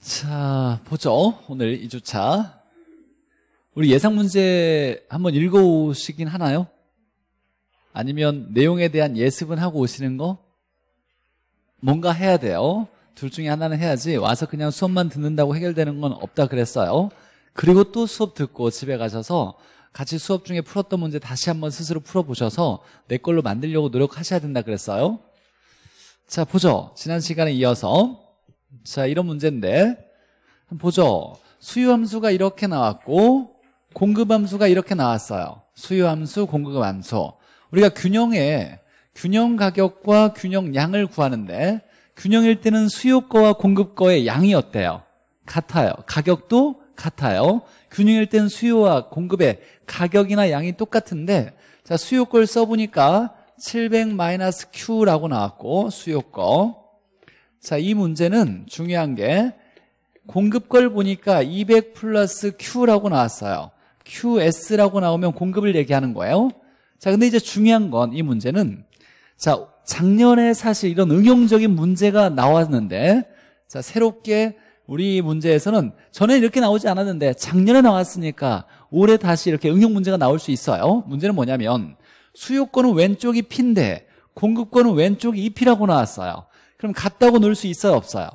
자, 보죠. 오늘 2주차. 우리 예상 문제 한번 읽어오시긴 하나요? 아니면 내용에 대한 예습은 하고 오시는 거? 뭔가 해야 돼요. 둘 중에 하나는 해야지 와서 그냥 수업만 듣는다고 해결되는 건 없다 그랬어요. 그리고 또 수업 듣고 집에 가셔서 같이 수업 중에 풀었던 문제 다시 한번 스스로 풀어보셔서 내 걸로 만들려고 노력하셔야 된다 그랬어요. 자, 보죠. 지난 시간에 이어서 자, 이런 문제인데 보죠. 수요함수가 이렇게 나왔고 공급함수가 이렇게 나왔어요. 수요함수, 공급함수. 우리가 균형에 균형 가격과 균형 양을 구하는데 균형일 때는 수요 거와 공급 거의 양이 어때요? 같아요. 가격도 같아요. 균형일 때는 수요와 공급의 가격이나 양이 똑같은데 자 수요 걸 써보니까 700-Q라고 나왔고 수요 거 자, 이 문제는 중요한 게 공급걸 보니까 200 플러스 Q라고 나왔어요. QS라고 나오면 공급을 얘기하는 거예요. 자, 근데 이제 중요한 건 이 문제는 자, 작년에 사실 이런 응용적인 문제가 나왔는데 자, 새롭게 우리 문제에서는 전에 이렇게 나오지 않았는데 작년에 나왔으니까 올해 다시 이렇게 응용 문제가 나올 수 있어요. 문제는 뭐냐면 수요권은 왼쪽이 P인데 공급권은 왼쪽이 EP라고 나왔어요. 그럼 같다고 놓을 수 있어요? 없어요?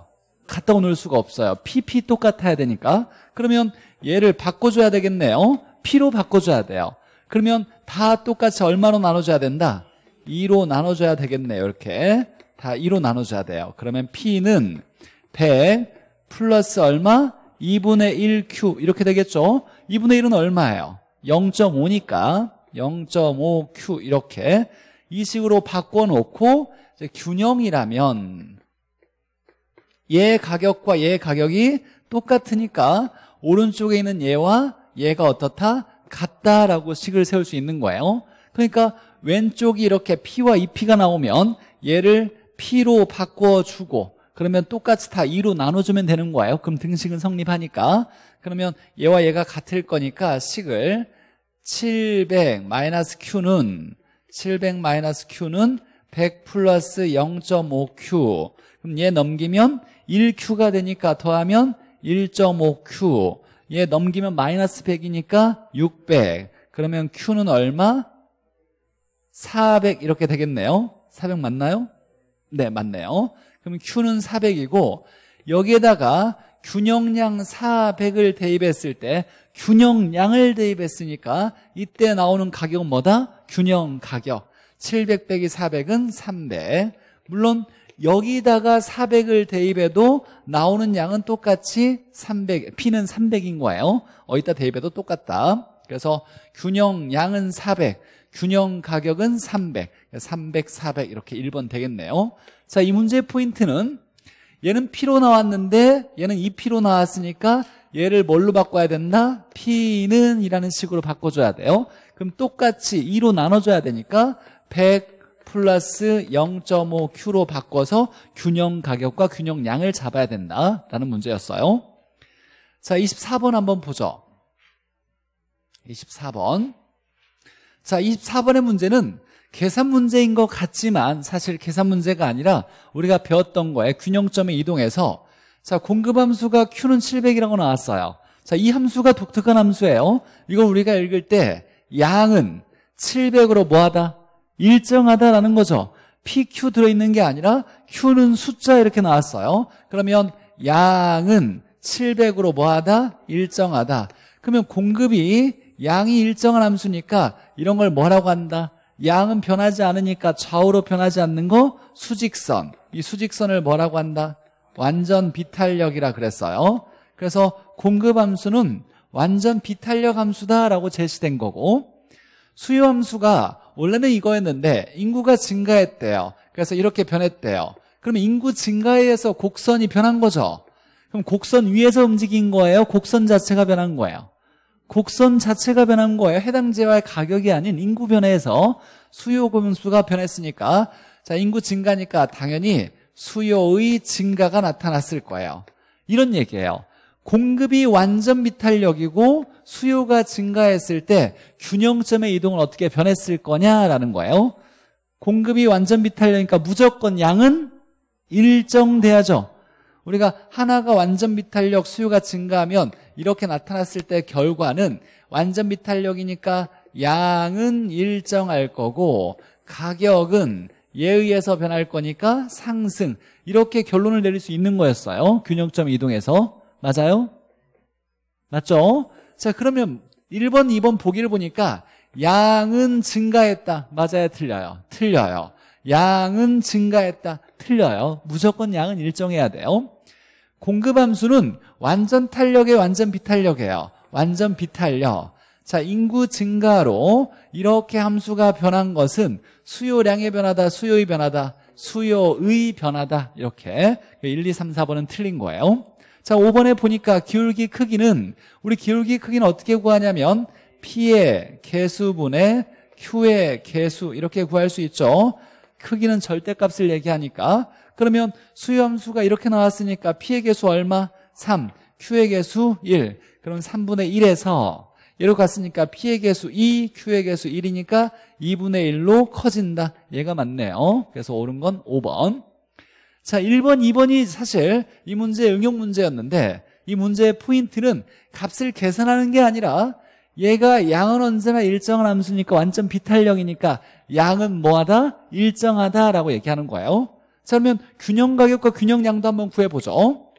같다고 놓을 수가 없어요. PP 똑같아야 되니까. 그러면 얘를 바꿔줘야 되겠네요. P로 바꿔줘야 돼요. 그러면 다 똑같이 얼마로 나눠줘야 된다? 2로 나눠줘야 되겠네요. 이렇게. 다 2로 나눠줘야 돼요. 그러면 P는 100 플러스 얼마? 2분의 1Q 이렇게 되겠죠? 2분의 1은 얼마예요? 0.5니까 0.5Q 이렇게 이 식으로 바꿔놓고 균형이라면 얘 가격과 얘 가격이 똑같으니까 오른쪽에 있는 얘와 얘가 어떻다? 같다라고 식을 세울 수 있는 거예요 그러니까 왼쪽이 이렇게 P와 2P가 나오면 얘를 P로 바꿔주고 그러면 똑같이 다 2로 나눠주면 되는 거예요 그럼 등식은 성립하니까 그러면 얘와 얘가 같을 거니까 식을 700 마이너스 Q는 700 마이너스 Q는 100 플러스 0.5Q. 그럼 얘 넘기면 1Q가 되니까 더하면 1.5Q. 얘 넘기면 마이너스 100이니까 600. 그러면 Q는 얼마? 400 이렇게 되겠네요. 400 맞나요? 네, 맞네요. 그럼 Q는 400이고 여기에다가 균형량 400을 대입했을 때 균형량을 대입했으니까 이때 나오는 가격은 뭐다? 균형 가격. 700 빼기 400은 300 물론 여기다가 400을 대입해도 나오는 양은 똑같이 300, P는 300인 거예요 어디다 대입해도 똑같다 그래서 균형 양은 400 균형 가격은 300 300, 400 이렇게 1번 되겠네요 자 이 문제의 포인트는 얘는 P로 나왔는데 얘는 2P로 나왔으니까 얘를 뭘로 바꿔야 된다? P는 이라는 식으로 바꿔줘야 돼요 그럼 똑같이 2로 나눠줘야 되니까 100 플러스 0.5Q로 바꿔서 균형 가격과 균형 양을 잡아야 된다라는 문제였어요. 자, 24번 한번 보죠. 24번. 자, 24번의 문제는 계산 문제인 것 같지만 사실 계산 문제가 아니라 우리가 배웠던 거에 균형점에 이동해서 자, 공급함수가 Q는 700이라고 나왔어요. 자, 이 함수가 독특한 함수예요. 이거 우리가 읽을 때 양은 700으로 뭐하다? 일정하다라는 거죠. PQ 들어있는 게 아니라 Q는 숫자 이렇게 나왔어요. 그러면 양은 700으로 뭐하다? 일정하다. 그러면 공급이 양이 일정한 함수니까 이런 걸 뭐라고 한다? 양은 변하지 않으니까 좌우로 변하지 않는 거 수직선. 이 수직선을 뭐라고 한다? 완전 비탄력이라 그랬어요. 그래서 공급 함수는 완전 비탄력 함수다라고 제시된 거고 수요 함수가 원래는 이거였는데 인구가 증가했대요. 그래서 이렇게 변했대요. 그러면 인구 증가에 의해서 곡선이 변한 거죠. 그럼 곡선 위에서 움직인 거예요? 곡선 자체가 변한 거예요? 곡선 자체가 변한 거예요. 해당 재화의 가격이 아닌 인구 변화에서 수요 금수가 변했으니까 자 인구 증가니까 당연히 수요의 증가가 나타났을 거예요. 이런 얘기예요. 공급이 완전 미탄력이고 수요가 증가했을 때 균형점의 이동을 어떻게 변했을 거냐라는 거예요. 공급이 완전 비력이니까 무조건 양은 일정돼야죠. 우리가 하나가 완전 비탄력 수요가 증가하면 이렇게 나타났을 때 결과는 완전 비탄력이니까 양은 일정할 거고 가격은 예의에서 변할 거니까 상승 이렇게 결론을 내릴 수 있는 거였어요. 균형점 이동에서 맞아요? 맞죠? 자 그러면 1번, 2번 보기를 보니까 양은 증가했다. 맞아요? 틀려요? 틀려요. 양은 증가했다. 틀려요. 무조건 양은 일정해야 돼요. 공급 함수는 완전 탄력에 완전 비탄력이에요. 완전 비탄력. 자, 인구 증가로 이렇게 함수가 변한 것은 수요량의 변화다, 수요의 변화다, 수요의 변화다. 이렇게 1, 2, 3, 4번은 틀린 거예요. 자, 5번에 보니까 기울기 크기는 우리 기울기 크기는 어떻게 구하냐면 P의 개수분의 Q의 개수 이렇게 구할 수 있죠. 크기는 절대값을 얘기하니까 그러면 수염수가 이렇게 나왔으니까 P의 개수 얼마? 3 Q의 개수 1 그럼 3분의 1에서 이렇게 갔으니까 P의 개수 2 Q의 개수 1이니까 2분의 1로 커진다 얘가 맞네요 그래서 옳은 건 5번 자, 1번, 2번이 사실 이 문제의 응용 문제였는데 이 문제의 포인트는 값을 계산하는 게 아니라 얘가 양은 언제나 일정한 함수니까 완전 비탄령이니까 양은 뭐하다? 일정하다라고 얘기하는 거예요 자 그러면 균형 가격과 균형 양도 한번 구해보죠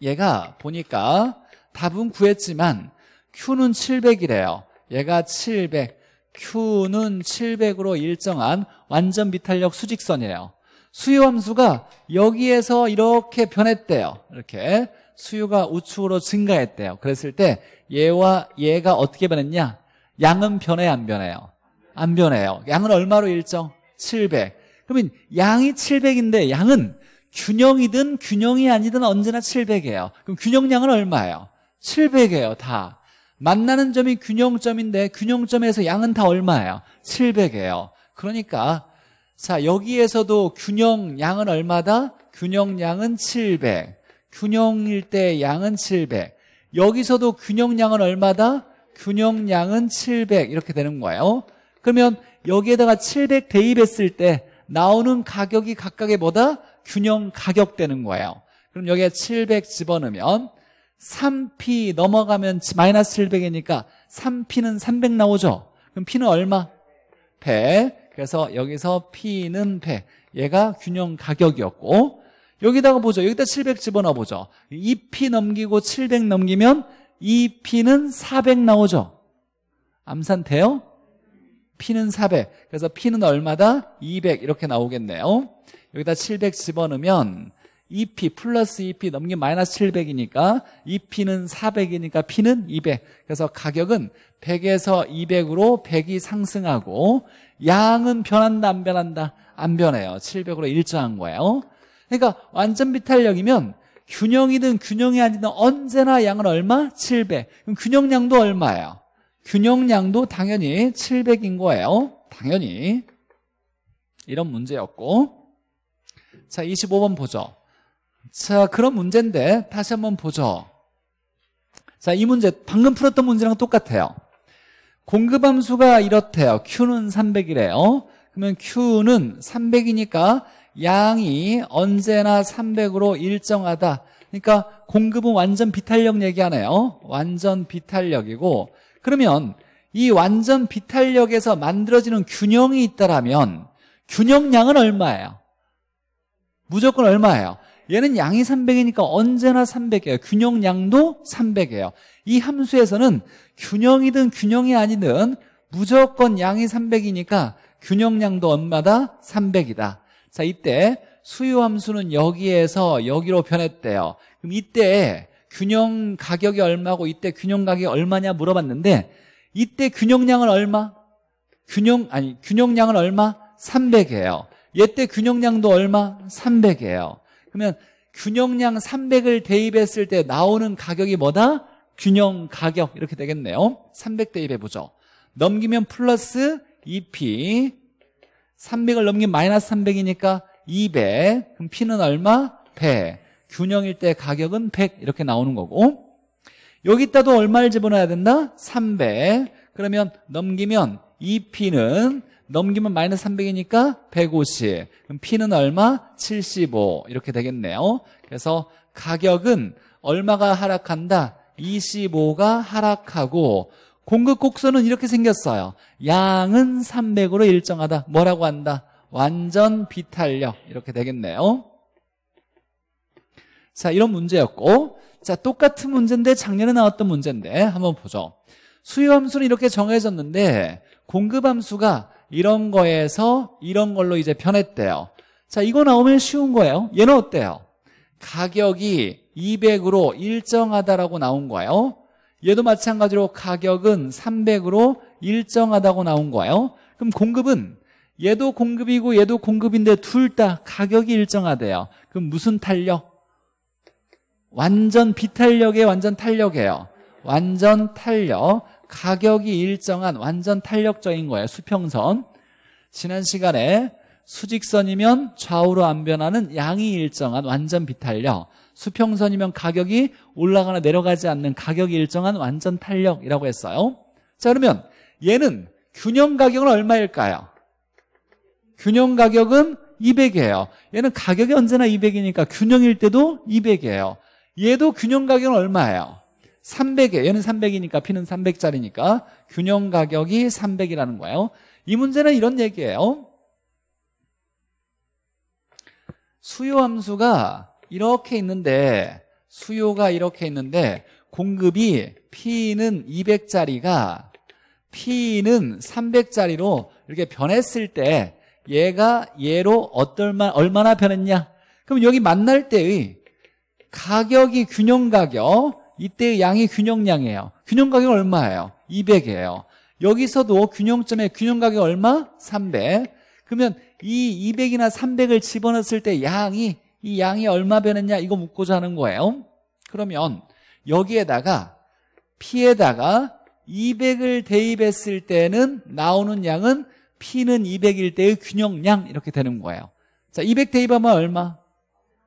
얘가 보니까 답은 구했지만 Q는 700이래요 얘가 700 Q는 700으로 일정한 완전 비탄력 수직선이래요 수요함수가 여기에서 이렇게 변했대요. 이렇게 수요가 우측으로 증가했대요. 그랬을 때 얘와 얘가 어떻게 변했냐? 양은 변해 안 변해요? 안 변해요. 양은 얼마로 일정? 700. 그러면 양이 700인데 양은 균형이든 균형이 아니든 언제나 700이에요. 그럼 균형량은 얼마예요? 700이에요, 다. 만나는 점이 균형점인데 균형점에서 양은 다 얼마예요? 700이에요. 그러니까 자, 여기에서도 균형 양은 얼마다? 균형 양은 700. 균형일 때 양은 700. 여기서도 균형 양은 얼마다? 균형 양은 700. 이렇게 되는 거예요. 그러면 여기에다가 700 대입했을 때 나오는 가격이 각각의 뭐다? 균형 가격 되는 거예요. 그럼 여기에 700 집어넣으면 3P 넘어가면 마이너스 700이니까 3P는 300 나오죠? 그럼 P는 얼마? 100. 그래서 여기서 P는 100 얘가 균형 가격이었고 여기다가 보죠 여기다 700 집어넣어 보죠 2P 넘기고 700 넘기면 2P는 400 나오죠 암산 돼요? P는 400 그래서 P는 얼마다? 200 이렇게 나오겠네요 여기다 700 집어넣으면 e p 플러스 2P e 넘긴 마이너스 700이니까 e p 는 400이니까 P는 200 그래서 가격은 100에서 200으로 100이 상승하고 양은 변한다 안 변한다 안 변해요 700으로 일정한 거예요 그러니까 완전 비탈력이면 균형이든 균형이 아니든 언제나 양은 얼마? 700 그럼 균형량도 얼마예요? 균형량도 당연히 700인 거예요 당연히 이런 문제였고 자 25번 보죠 자, 그런 문제인데 다시 한번 보죠. 자, 이 문제 방금 풀었던 문제랑 똑같아요. 공급함수가 이렇대요. Q는 300이래요. 그러면 Q는 300이니까 양이 언제나 300으로 일정하다. 그러니까 공급은 완전 비탄력 얘기하네요. 완전 비탄력이고 그러면 이 완전 비탄력에서 만들어지는 균형이 있다라면 균형량은 얼마예요? 무조건 얼마예요? 얘는 양이 300이니까 언제나 300이에요. 균형량도 300이에요. 이 함수에서는 균형이든 균형이 아니든 무조건 양이 300이니까 균형량도 엄마다 300이다. 자, 이때 수요 함수는 여기에서 여기로 변했대요. 그럼 이때 균형 가격이 얼마고 이때 균형 가격이 얼마냐 물어봤는데 이때 균형량은 얼마? 균형 아니 균형량은 얼마? 300이에요. 얘 때 균형량도 얼마? 300이에요. 그러면 균형량 300을 대입했을 때 나오는 가격이 뭐다? 균형 가격 이렇게 되겠네요 300 대입해보죠 넘기면 플러스 2P 300을 넘긴 마이너스 300이니까 200 그럼 P는 얼마? 100 균형일 때 가격은 100 이렇게 나오는 거고 여기다도 얼마를 집어넣어야 된다? 300 그러면 넘기면 2P는 넘기면 마이너스 300이니까 150. 그럼 P는 얼마? 75. 이렇게 되겠네요. 그래서 가격은 얼마가 하락한다? 25가 하락하고 공급 곡선은 이렇게 생겼어요. 양은 300으로 일정하다. 뭐라고 한다? 완전 비탄력. 이렇게 되겠네요. 자, 이런 문제였고 자, 똑같은 문제인데 작년에 나왔던 문제인데 한번 보죠. 수요함수는 이렇게 정해졌는데 공급함수가 이런 거에서 이런 걸로 이제 편했대요. 자, 이거 나오면 쉬운 거예요. 얘는 어때요? 가격이 200으로 일정하다라고 나온 거예요. 얘도 마찬가지로 가격은 300으로 일정하다고 나온 거예요. 그럼 공급은 얘도 공급이고 얘도 공급인데 둘 다 가격이 일정하대요. 그럼 무슨 탄력? 완전 비탄력에 완전 탄력이에요. 완전 탄력. 가격이 일정한 완전 탄력적인 거예요. 수평선. 지난 시간에 수직선이면 좌우로 안 변하는 양이 일정한 완전 비탄력 수평선이면 가격이 올라가나 내려가지 않는 가격이 일정한 완전 탄력이라고 했어요 자 그러면 얘는 균형 가격은 얼마일까요? 균형 가격은 200이에요 얘는 가격이 언제나 200이니까 균형일 때도 200이에요 얘도 균형 가격은 얼마예요? 300에 얘는 300이니까 P는 300짜리니까 균형 가격이 300이라는 거예요 이 문제는 이런 얘기예요 수요 함수가 이렇게 있는데 수요가 이렇게 있는데 공급이 P는 200짜리가 P는 300짜리로 이렇게 변했을 때 얘가 얘로 어떨만 얼마나 변했냐 그럼 여기 만날 때의 가격이 균형 가격 이때 의 양이 균형량이에요. 균형가격 얼마예요? 200이에요. 여기서도 균형점의 균형가격 얼마? 300. 그러면 이 200이나 300을 집어넣었을 때 양이 이 양이 얼마 변했냐 이거 묻고자 하는 거예요. 그러면 여기에다가 P에다가 200을 대입했을 때는 나오는 양은 P는 200일 때의 균형량 이렇게 되는 거예요. 자, 200 대입하면 얼마?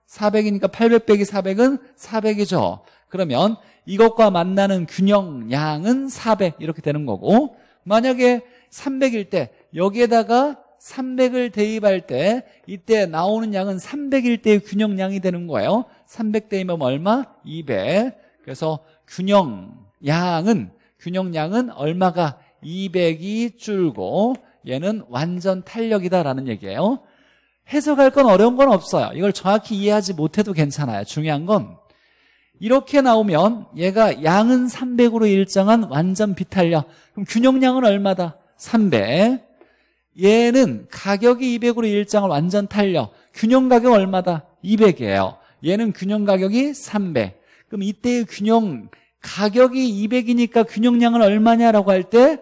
400이니까 800 빼기 400은 400이죠. 그러면 이것과 만나는 균형량은 400 이렇게 되는 거고 만약에 300일 때 여기에다가 300을 대입할 때 이때 나오는 양은 300일 때의 균형량이 되는 거예요 300 대이면 얼마? 200 그래서 균형량은 균형량은 얼마가 200이 줄고 얘는 완전 탄력이다라는 얘기예요 해석할 건 어려운 건 없어요 이걸 정확히 이해하지 못해도 괜찮아요 중요한 건 이렇게 나오면 얘가 양은 300으로 일정한 완전 비탈량 그럼 균형량은 얼마다? 300 얘는 가격이 200으로 일정한 완전 탄력 균형 가격 얼마다? 200이에요 얘는 균형 가격이 300 그럼 이때의 균형 가격이 200이니까 균형량은 얼마냐라고 할 때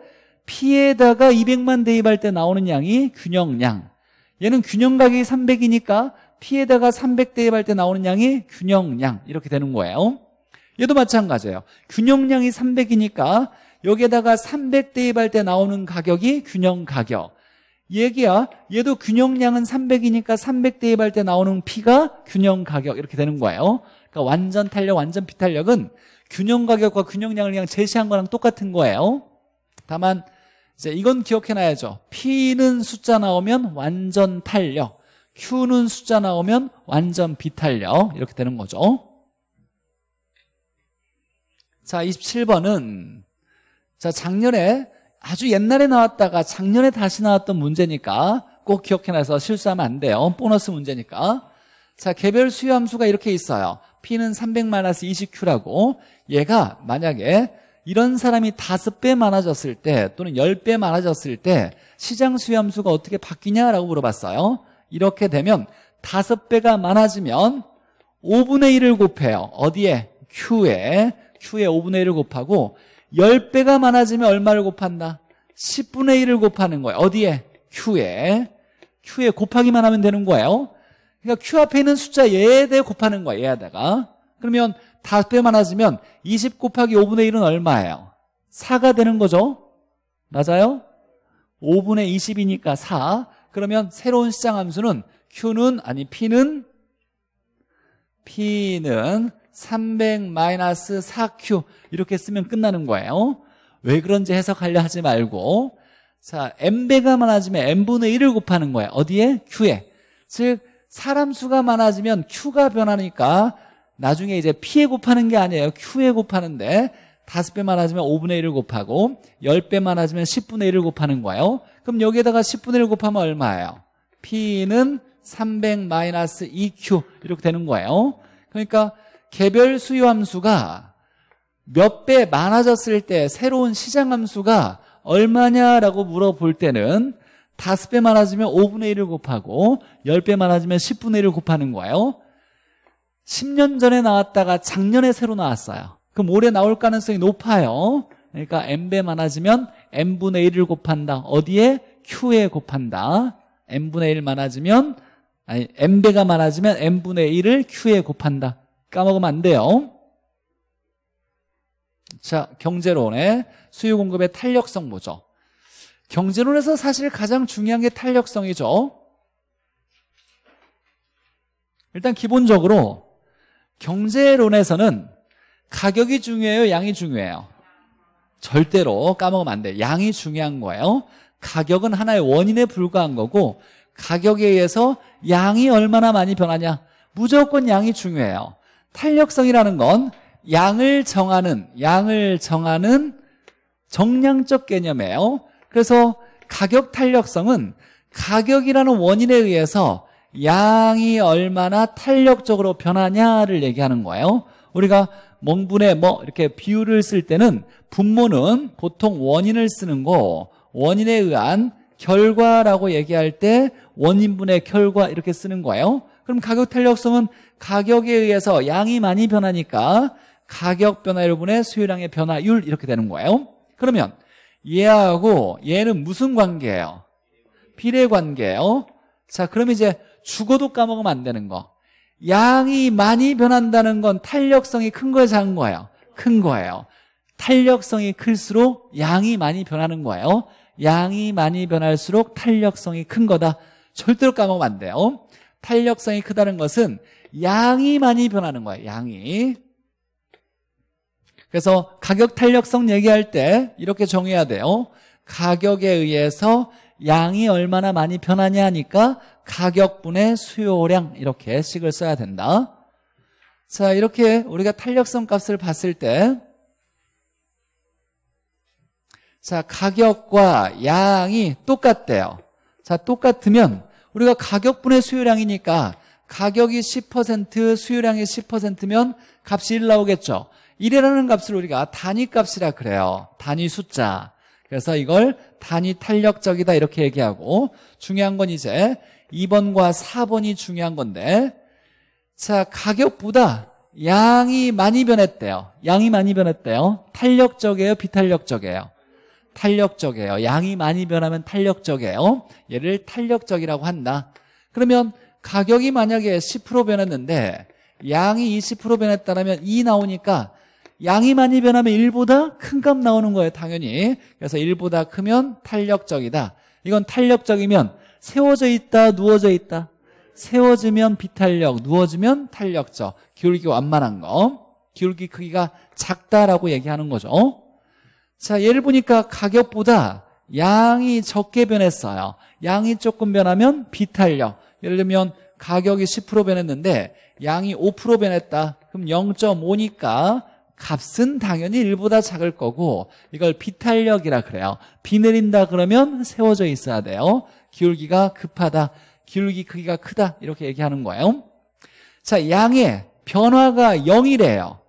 P에다가 200만 대입할 때 나오는 양이 균형량 얘는 균형 가격이 300이니까 피에다가300 대입할 때 나오는 양이 균형량 이렇게 되는 거예요 얘도 마찬가지예요 균형량이 300이니까 여기에다가 300 대입할 때 나오는 가격이 균형 가격 얘기야 얘도 균형량은 300이니까 300 대입할 때 나오는 P가 균형 가격 이렇게 되는 거예요 그러니까 완전 탄력 완전 피탄력은 균형 가격과 균형량을 그냥 제시한 거랑 똑같은 거예요 다만 이제 이건 기억해놔야죠 P는 숫자 나오면 완전 탄력 Q는 숫자 나오면 완전 비탄력 이렇게 되는 거죠 자 27번은 자 작년에 아주 옛날에 나왔다가 작년에 다시 나왔던 문제니까 꼭 기억해놔서 실수하면 안 돼요 보너스 문제니까 자 개별 수요함수가 이렇게 있어요 P는 300-20Q라고 얘가 만약에 이런 사람이 다섯 배 많아졌을 때 또는 열배 많아졌을 때 시장 수요함수가 어떻게 바뀌냐라고 물어봤어요 이렇게 되면 다섯 배가 많아지면 5분의 1을 곱해요. 어디에? Q에. Q에 5분의 1을 곱하고 10배가 많아지면 얼마를 곱한다? 10분의 1을 곱하는 거예요. 어디에? Q에. Q에 곱하기만 하면 되는 거예요. 그러니까 Q 앞에 있는 숫자 얘에 대해 곱하는 거예요. 얘에다가. 그러면 5배 많아지면 20 곱하기 5분의 1은 얼마예요? 4가 되는 거죠. 맞아요? 5분의 20이니까 4. 그러면 새로운 시장 함수는 Q는 아니 P는 P는 300-4Q 이렇게 쓰면 끝나는 거예요 왜 그런지 해석하려 하지 말고 자 M배가 많아지면 M분의 1을 곱하는 거예요 어디에? Q에 즉 사람 수가 많아지면 Q가 변하니까 나중에 이제 P에 곱하는 게 아니에요 Q에 곱하는데 5배 많아지면 5분의 1을 곱하고 10배 많아지면 10분의 1을 곱하는 거예요 그럼 여기에다가 10분의 1 곱하면 얼마예요? P는 300 마이너스 2Q 이렇게 되는 거예요. 그러니까 개별 수요함수가 몇 배 많아졌을 때 새로운 시장함수가 얼마냐라고 물어볼 때는 5배 많아지면 5분의 1을 곱하고 10배 많아지면 10분의 1을 곱하는 거예요 10년 전에 나왔다가 작년에 새로 나왔어요 그럼 올해 나올 가능성이 높아요 그러니까 M배 많아지면 n분의 1을 곱한다. 어디에? q에 곱한다. n분의 1 많아지면 아니 n배가 많아지면 n분의 1을 q에 곱한다. 까먹으면 안 돼요. 자, 경제론의 수요 공급의 탄력성 뭐죠? 경제론에서 사실 가장 중요한 게 탄력성이죠. 일단 기본적으로 경제론에서는 가격이 중요해요, 양이 중요해요. 절대로 까먹으면 안 돼. 양이 중요한 거예요. 가격은 하나의 원인에 불과한 거고 가격에 의해서 양이 얼마나 많이 변하냐. 무조건 양이 중요해요. 탄력성이라는 건 양을 정하는 양을 정하는 정량적 개념이에요. 그래서 가격 탄력성은 가격이라는 원인에 의해서 양이 얼마나 탄력적으로 변하냐를 얘기하는 거예요. 우리가 명분의뭐 이렇게 비율을 쓸 때는 분모는 보통 원인을 쓰는 거 원인에 의한 결과라고 얘기할 때 원인분의 결과 이렇게 쓰는 거예요 그럼 가격 탄력성은 가격에 의해서 양이 많이 변하니까 가격 변화율분의 수요량의 변화율 이렇게 되는 거예요 그러면 얘하고 얘는 무슨 관계예요? 비례 관계예요 자 그럼 이제 죽어도 까먹으면 안 되는 거 양이 많이 변한다는 건 탄력성이 큰 거예요, 작은 거예요? 큰 거예요. 탄력성이 클수록 양이 많이 변하는 거예요. 양이 많이 변할수록 탄력성이 큰 거다. 절대로 까먹으면 안 돼요. 탄력성이 크다는 것은 양이 많이 변하는 거예요. 양이. 그래서 가격 탄력성 얘기할 때 이렇게 정해야 돼요. 가격에 의해서 양이 얼마나 많이 변하냐 하니까 가격분의 수요량 이렇게 식을 써야 된다. 자 이렇게 우리가 탄력성 값을 봤을 때 자, 가격과 양이 똑같대요. 자, 똑같으면 우리가 가격분의 수요량이니까 가격이 10% 수요량이 10%면 값이 1 나오겠죠. 1이라는 값을 우리가 단위값이라 그래요. 단위 숫자. 그래서 이걸 단위 탄력적이다 이렇게 얘기하고 중요한 건 이제 2번과 4번이 중요한 건데 자 가격보다 양이 많이 변했대요 양이 많이 변했대요 탄력적이에요 비탄력적이에요 탄력적이에요 양이 많이 변하면 탄력적이에요 얘를 탄력적이라고 한다 그러면 가격이 만약에 10% 변했는데 양이 20% 변했다면 2 나오니까 양이 많이 변하면 1보다 큰 값 나오는 거예요 당연히 그래서 1보다 크면 탄력적이다 이건 탄력적이면 세워져 있다, 누워져 있다. 세워지면 비탄력, 누워지면 탄력적. 기울기 완만한 거. 기울기 크기가 작다라고 얘기하는 거죠. 자, 예를 보니까 가격보다 양이 적게 변했어요. 양이 조금 변하면 비탄력. 예를 들면 가격이 10% 변했는데 양이 5% 변했다. 그럼 0.5니까 값은 당연히 1보다 작을 거고 이걸 비탄력이라 그래요. 비 내린다 그러면 세워져 있어야 돼요. 기울기가 급하다 기울기 크기가 크다 이렇게 얘기하는 거예요 자 양의 변화가 0이래요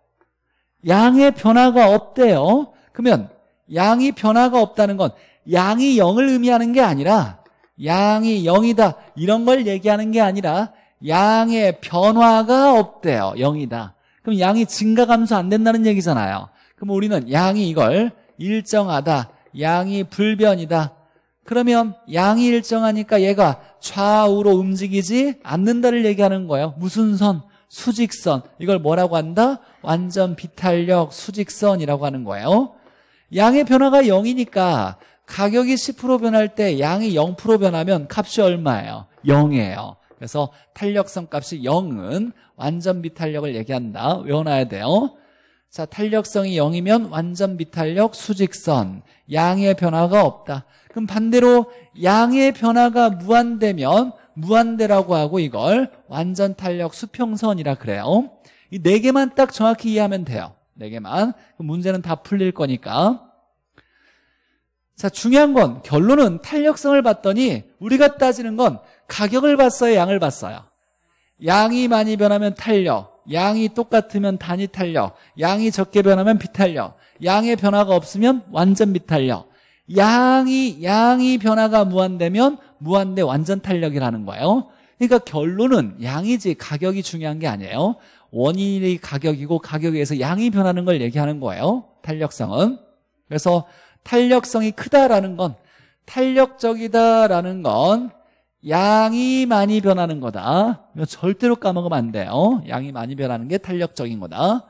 양의 변화가 없대요 그러면 양이 변화가 없다는 건 양이 0을 의미하는 게 아니라 양이 0이다 이런 걸 얘기하는 게 아니라 양의 변화가 없대요 0이다 그럼 양이 증가 감소 안 된다는 얘기잖아요 그럼 우리는 양이 이걸 일정하다 양이 불변이다 그러면 양이 일정하니까 얘가 좌우로 움직이지 않는다를 얘기하는 거예요. 무슨 선? 수직선. 이걸 뭐라고 한다? 완전 비탄력 수직선이라고 하는 거예요. 양의 변화가 0이니까 가격이 10% 변할 때 양이 0% 변하면 값이 얼마예요? 0이에요. 그래서 탄력성 값이 0은 완전 비탄력을 얘기한다. 외워놔야 돼요. 자, 탄력성이 0이면 완전 비탄력 수직선. 양의 변화가 없다. 그럼 반대로 양의 변화가 무한대면 무한대라고 하고 이걸 완전 탄력 수평선이라 그래요. 이 네 개만 딱 정확히 이해하면 돼요. 네 개만. 문제는 다 풀릴 거니까. 자, 중요한 건 결론은 탄력성을 봤더니 우리가 따지는 건 가격을 봤어요, 양을 봤어요. 양이 많이 변하면 탄력, 양이 똑같으면 단위 탄력, 양이 적게 변하면 비탄력, 양의 변화가 없으면 완전 비탄력. 양이 양이 변화가 무한되면 무한대 완전 탄력이라는 거예요. 그러니까 결론은 양이지 가격이 중요한 게 아니에요. 원인이 가격이고 가격에 서 양이 변하는 걸 얘기하는 거예요. 탄력성은. 그래서 탄력성이 크다라는 건 탄력적이다라는 건 양이 많이 변하는 거다. 이거 절대로 까먹으면 안 돼요. 양이 많이 변하는 게 탄력적인 거다.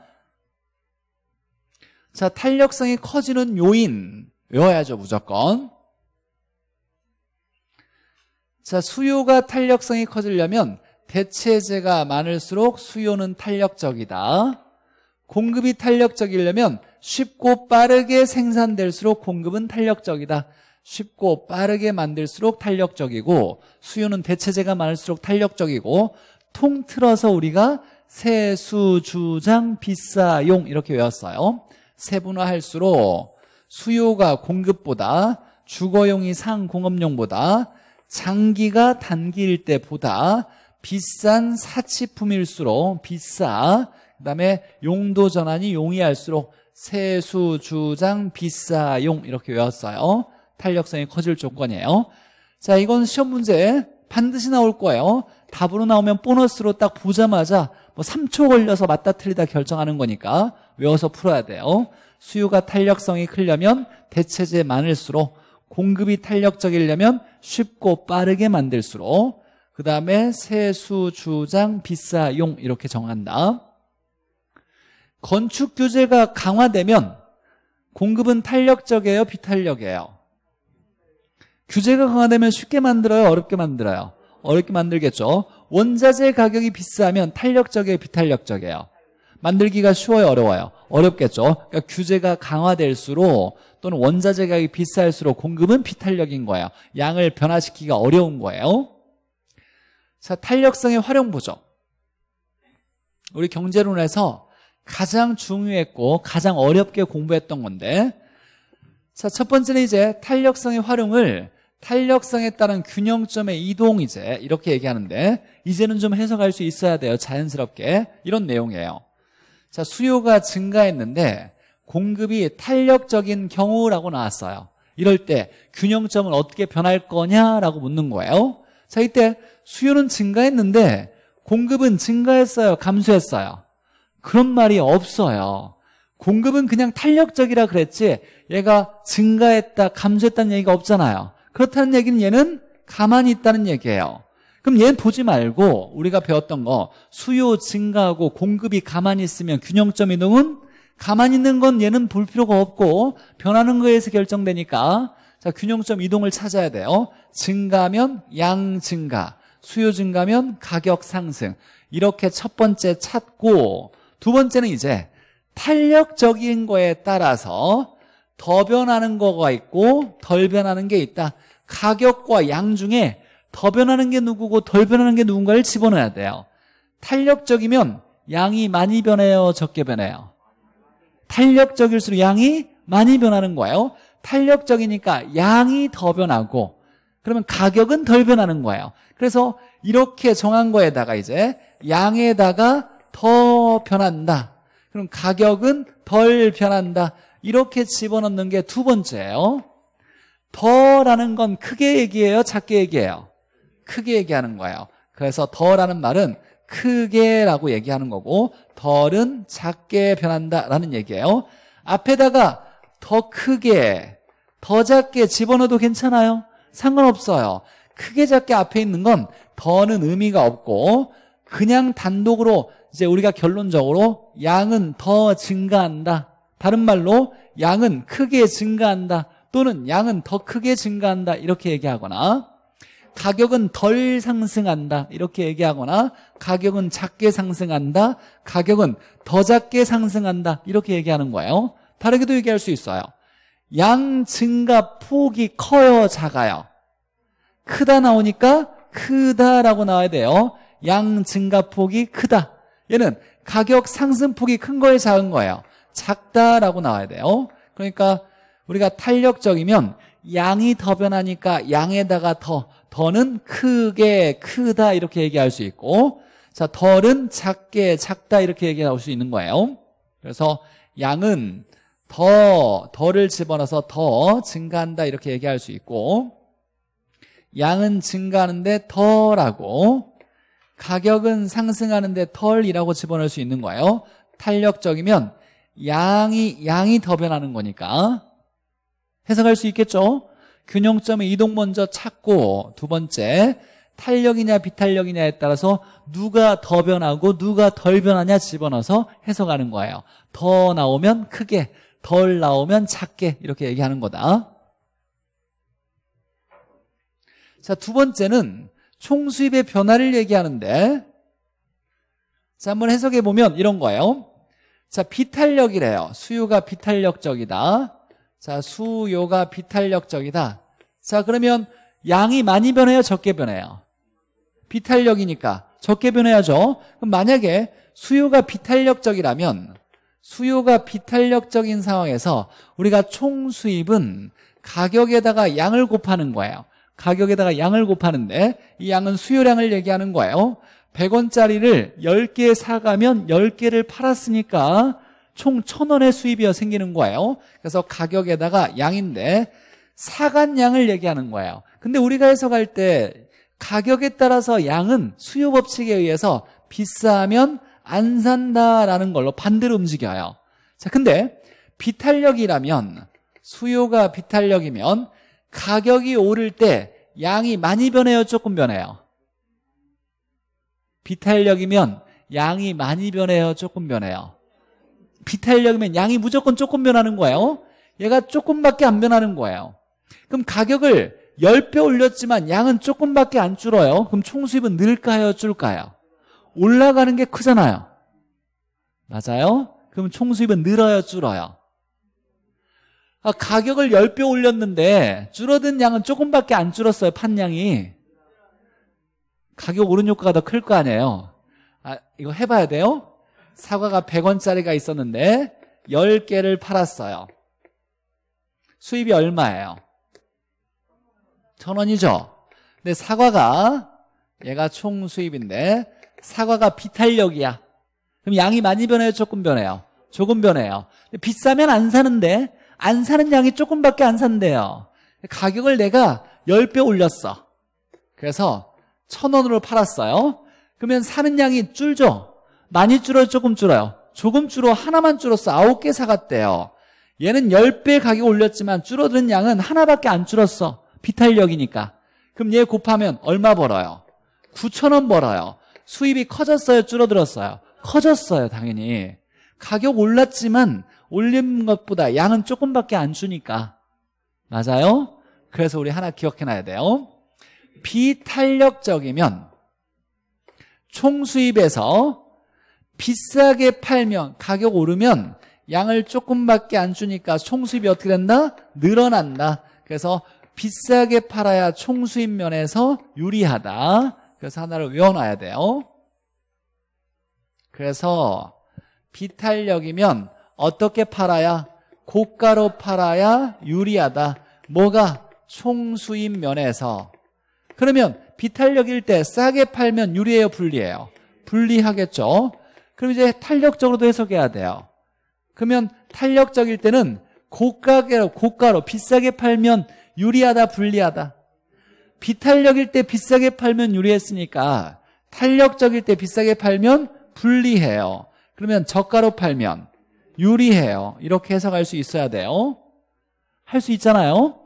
자, 탄력성이 커지는 요인. 외워야죠, 무조건. 자, 수요가 탄력성이 커지려면 대체재가 많을수록 수요는 탄력적이다. 공급이 탄력적이려면 쉽고 빠르게 생산될수록 공급은 탄력적이다. 쉽고 빠르게 만들수록 탄력적이고 수요는 대체재가 많을수록 탄력적이고 통틀어서 우리가 세수주장 비싸용 이렇게 외웠어요. 세분화할수록 수요가 공급보다 주거용이 상공업용보다 장기가 단기일 때보다 비싼 사치품일수록 비싸 그 다음에 용도 전환이 용이할수록 세수, 주장, 비싸, 용 이렇게 외웠어요 탄력성이 커질 조건이에요 자 이건 시험 문제 반드시 나올 거예요 답으로 나오면 보너스로 딱 보자마자 뭐 3초 걸려서 맞다 틀리다 결정하는 거니까 외워서 풀어야 돼요 수요가 탄력성이 크려면 대체재 많을수록 공급이 탄력적이려면 쉽고 빠르게 만들수록 그 다음에 세수, 주장, 비싸용 이렇게 정한다 건축 규제가 강화되면 공급은 탄력적이에요? 비탄력이에요? 규제가 강화되면 쉽게 만들어요? 어렵게 만들어요? 어렵게 만들겠죠 원자재 가격이 비싸면 탄력적이에요? 비탄력적이에요? 만들기가 쉬워요? 어려워요? 어렵겠죠. 그러니까 규제가 강화될수록 또는 원자재 가격이 비쌀수록 공급은 비탄력인 거예요. 양을 변화시키기가 어려운 거예요. 자, 탄력성의 활용 보죠. 우리 경제론에서 가장 중요했고 가장 어렵게 공부했던 건데 자, 첫 번째는 이제 탄력성의 활용을 탄력성에 따른 균형점의 이동 이제 이렇게 얘기하는데 이제는 좀 해석할 수 있어야 돼요. 자연스럽게. 이런 내용이에요. 자, 수요가 증가했는데 공급이 탄력적인 경우라고 나왔어요. 이럴 때 균형점을 어떻게 변할 거냐라고 묻는 거예요. 자, 이때 수요는 증가했는데 공급은 증가했어요. 감소했어요. 그런 말이 없어요. 공급은 그냥 탄력적이라 그랬지 얘가 증가했다, 감소했다는 얘기가 없잖아요. 그렇다는 얘기는 얘는 가만히 있다는 얘기예요. 그럼 얘 보지 말고 우리가 배웠던 거 수요 증가하고 공급이 가만히 있으면 균형점 이동은 가만히 있는 건 얘는 볼 필요가 없고 변하는 거에서 결정되니까 자 균형점 이동을 찾아야 돼요 증가면 양 증가 수요 증가면 가격 상승 이렇게 첫 번째 찾고 두 번째는 이제 탄력적인 거에 따라서 더 변하는 거가 있고 덜 변하는 게 있다 가격과 양 중에 더 변하는 게 누구고 덜 변하는 게 누군가를 집어넣어야 돼요. 탄력적이면 양이 많이 변해요? 적게 변해요? 탄력적일수록 양이 많이 변하는 거예요. 탄력적이니까 양이 더 변하고 그러면 가격은 덜 변하는 거예요. 그래서 이렇게 정한 거에다가 이제 양에다가 더 변한다. 그럼 가격은 덜 변한다. 이렇게 집어넣는 게 두 번째예요. 더라는 건 크게 얘기해요? 작게 얘기해요? 크게 얘기하는 거예요 그래서 더라는 말은 크게라고 얘기하는 거고 덜은 작게 변한다라는 얘기예요 앞에다가 더 크게 더 작게 집어넣어도 괜찮아요 상관없어요 크게 작게 앞에 있는 건 더는 의미가 없고 그냥 단독으로 이제 우리가 결론적으로 양은 더 증가한다 다른 말로 양은 크게 증가한다 또는 양은 더 크게 증가한다 이렇게 얘기하거나 가격은 덜 상승한다 이렇게 얘기하거나 가격은 작게 상승한다 가격은 더 작게 상승한다 이렇게 얘기하는 거예요 다르게도 얘기할 수 있어요 양 증가 폭이 커요 작아요 크다 나오니까 크다라고 나와야 돼요 양 증가 폭이 크다 얘는 가격 상승폭이 큰 거에 작은 거예요 작다라고 나와야 돼요 그러니까 우리가 탄력적이면 양이 더 변하니까 양에다가 더 더는 크게 크다 이렇게 얘기할 수 있고 자 덜은 작게 작다 이렇게 얘기할 수 있는 거예요 그래서 양은 더 덜을 집어넣어서 더 증가한다 이렇게 얘기할 수 있고 양은 증가하는데 덜하고 가격은 상승하는데 덜이라고 집어넣을 수 있는 거예요 탄력적이면 양이 양이 더 변하는 거니까 해석할 수 있겠죠 균형점의 이동 먼저 찾고 두 번째 탄력이냐 비탄력이냐에 따라서 누가 더 변하고 누가 덜 변하냐 집어넣어서 해석하는 거예요 더 나오면 크게 덜 나오면 작게 이렇게 얘기하는 거다 자 두 번째는 총수입의 변화를 얘기하는데 자 한번 해석해보면 이런 거예요 자 비탄력이래요 수요가 비탄력적이다 자, 수요가 비탄력적이다. 자, 그러면 양이 많이 변해요? 적게 변해요? 비탄력이니까 적게 변해야죠. 그럼 만약에 수요가 비탄력적이라면 수요가 비탄력적인 상황에서 우리가 총 수입은 가격에다가 양을 곱하는 거예요. 가격에다가 양을 곱하는데 이 양은 수요량을 얘기하는 거예요. 100원짜리를 10개 사가면 10개를 팔았으니까 총 1,000원의 수입이 생기는 거예요. 그래서 가격에다가 양인데 사간 양을 얘기하는 거예요. 근데 우리가 해석할 때 가격에 따라서 양은 수요 법칙에 의해서 비싸면 안 산다라는 걸로 반대로 움직여요. 자, 근데 비탄력이라면 수요가 비탄력이면 가격이 오를 때 양이 많이 변해요, 조금 변해요. 비탄력이면 양이 많이 변해요, 조금 변해요. 비탈혈이면 양이 무조건 조금 변하는 거예요. 얘가 조금밖에 안 변하는 거예요. 그럼 가격을 10배 올렸지만 양은 조금밖에 안 줄어요. 그럼 총수입은 늘까요? 줄까요? 올라가는 게 크잖아요. 맞아요? 그럼 총수입은 늘어요? 줄어요? 아, 가격을 10배 올렸는데 줄어든 양은 조금밖에 안 줄었어요. 판량이. 가격 오른 효과가 더 클 거 아니에요. 아, 이거 해봐야 돼요? 사과가 100원짜리가 있었는데 10개를 팔았어요. 수입이 얼마예요? 1 0 0 0원이죠 근데 사과가 얘가 총 수입인데 사과가 비탄력이야. 그럼 양이 많이 변해요? 조금 변해요? 조금 변해요. 비싸면 안 사는데 안 사는 양이 조금밖에 안 산대요. 가격을 내가 10배 올렸어. 그래서 1 0 0 0원으로 팔았어요. 그러면 사는 양이 줄죠? 많이 줄어요 조금 줄어요 조금 줄어 하나만 줄었어 아홉 개 사갔대요 얘는 10배 가격 올렸지만 줄어드는 양은 하나밖에 안 줄었어 비탄력이니까 그럼 얘 곱하면 얼마 벌어요 9천원 벌어요 수입이 커졌어요 줄어들었어요 커졌어요 당연히 가격 올랐지만 올린 것보다 양은 조금밖에 안 주니까 맞아요? 그래서 우리 하나 기억해놔야 돼요 비탄력적이면 총수입에서 비싸게 팔면 가격 오르면 양을 조금밖에 안 주니까 총수입이 어떻게 된다? 늘어난다. 그래서 비싸게 팔아야 총수입 면에서 유리하다. 그래서 하나를 외워놔야 돼요. 그래서 비탄력이면 어떻게 팔아야 고가로 팔아야 유리하다. 뭐가 총수입 면에서 그러면 비탄력일 때 싸게 팔면 유리해요, 불리해요? 불리하겠죠. 그럼 이제 탄력적으로도 해석해야 돼요. 그러면 탄력적일 때는 고가로, 고가로 비싸게 팔면 유리하다, 불리하다. 비탄력일 때 비싸게 팔면 유리했으니까 탄력적일 때 비싸게 팔면 불리해요. 그러면 저가로 팔면 유리해요. 이렇게 해석할 수 있어야 돼요. 할 수 있잖아요.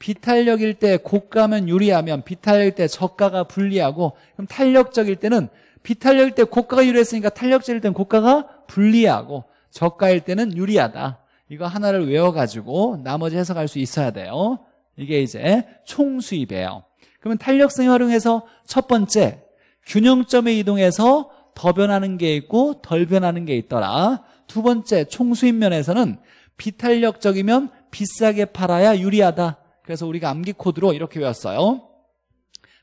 비탄력일 때 고가면 유리하면 비탄력일 때 저가가 불리하고 그럼 탄력적일 때는 비탄력일 때 고가가 유리했으니까 탄력질일 때는 고가가 불리하고 저가일 때는 유리하다. 이거 하나를 외워가지고 나머지 해석할 수 있어야 돼요. 이게 이제 총수입이에요. 그러면 탄력성을 활용해서 첫 번째 균형점에 이동해서 더 변하는 게 있고 덜 변하는 게 있더라. 두 번째 총수입 면에서는 비탄력적이면 비싸게 팔아야 유리하다. 그래서 우리가 암기 코드로 이렇게 외웠어요.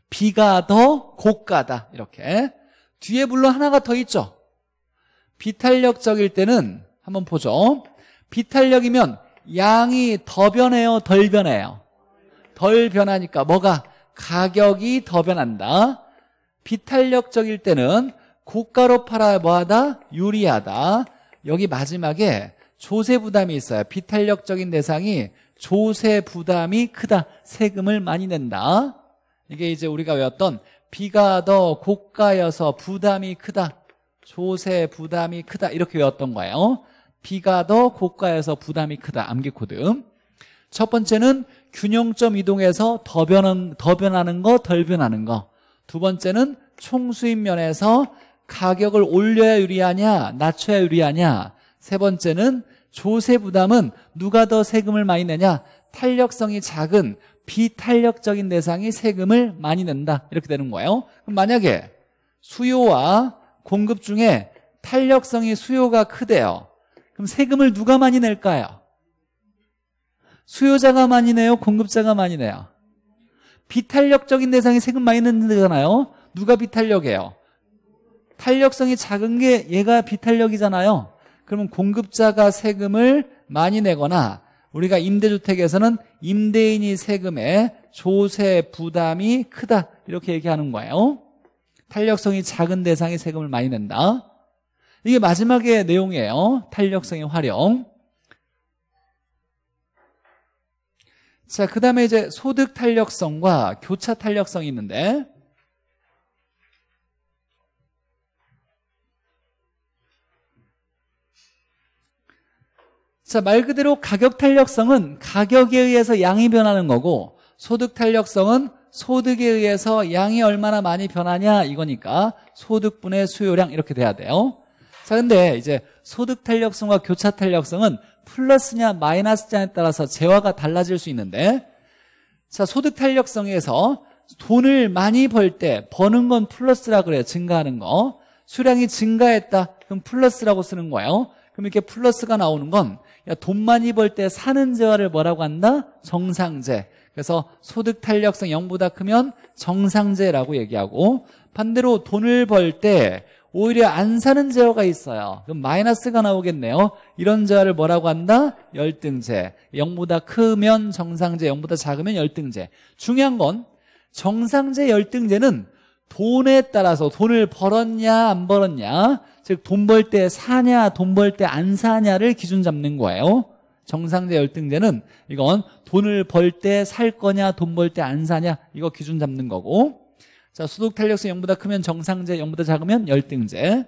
비가 더 고가다 이렇게 뒤에 물론 하나가 더 있죠. 비탄력적일 때는 한번 보죠. 비탄력이면 양이 더 변해요, 덜 변해요? 덜 변하니까 뭐가 가격이 더 변한다. 비탄력적일 때는 고가로 팔아 뭐하다? 유리하다. 여기 마지막에 조세 부담이 있어요. 비탄력적인 대상이 조세 부담이 크다. 세금을 많이 낸다. 이게 이제 우리가 외웠던 비가 더 고가여서 부담이 크다. 조세 부담이 크다. 이렇게 외웠던 거예요. 비가 더 고가여서 부담이 크다. 암기 코드. 첫 번째는 균형점 이동에서 더 변하는, 더 변하는 거, 덜 변하는 거. 두 번째는 총수입 면에서 가격을 올려야 유리하냐, 낮춰야 유리하냐. 세 번째는 조세 부담은 누가 더 세금을 많이 내냐, 탄력성이 작은 비탄력적인 대상이 세금을 많이 낸다 이렇게 되는 거예요 그럼 만약에 수요와 공급 중에 탄력성이 수요가 크대요 그럼 세금을 누가 많이 낼까요? 수요자가 많이 내요? 공급자가 많이 내요? 비탄력적인 대상이 세금 많이 내는 데잖아요 누가 비탄력이에요? 탄력성이 작은 게 얘가 비탄력이잖아요 그러면 공급자가 세금을 많이 내거나 우리가 임대주택에서는 임대인이 세금에 조세 부담이 크다 이렇게 얘기하는 거예요 탄력성이 작은 대상이 세금을 많이 낸다 이게 마지막에 내용이에요 탄력성의 활용 자, 그 다음에 이제 소득 탄력성과 교차 탄력성이 있는데 자, 말 그대로 가격 탄력성은 가격에 의해서 양이 변하는 거고 소득 탄력성은 소득에 의해서 양이 얼마나 많이 변하냐 이거니까 소득분의 수요량 이렇게 돼야 돼요. 자, 근데 이제 소득 탄력성과 교차 탄력성은 플러스냐 마이너스냐에 따라서 재화가 달라질 수 있는데 자, 소득 탄력성에서 돈을 많이 벌 때 버는 건 플러스라 그래요. 증가하는 거. 수량이 증가했다. 그럼 플러스라고 쓰는 거예요. 그럼 이렇게 플러스가 나오는 건돈 많이 벌 때 사는 재화를 뭐라고 한다? 정상재. 그래서 소득 탄력성 0보다 크면 정상재라고 얘기하고 반대로 돈을 벌 때 오히려 안 사는 재화가 있어요. 그럼 마이너스가 나오겠네요. 이런 재화를 뭐라고 한다? 열등재. 0보다 크면 정상재, 0보다 작으면 열등재. 중요한 건 정상재, 열등재는 돈에 따라서 돈을 벌었냐 안 벌었냐 즉 돈 벌 때 사냐 돈 벌 때 안 사냐를 기준 잡는 거예요 정상제 열등제는 이건 돈을 벌 때 살 거냐 돈 벌 때 안 사냐 이거 기준 잡는 거고 자 수독 탄력성 0보다 크면 정상제 0보다 작으면 열등제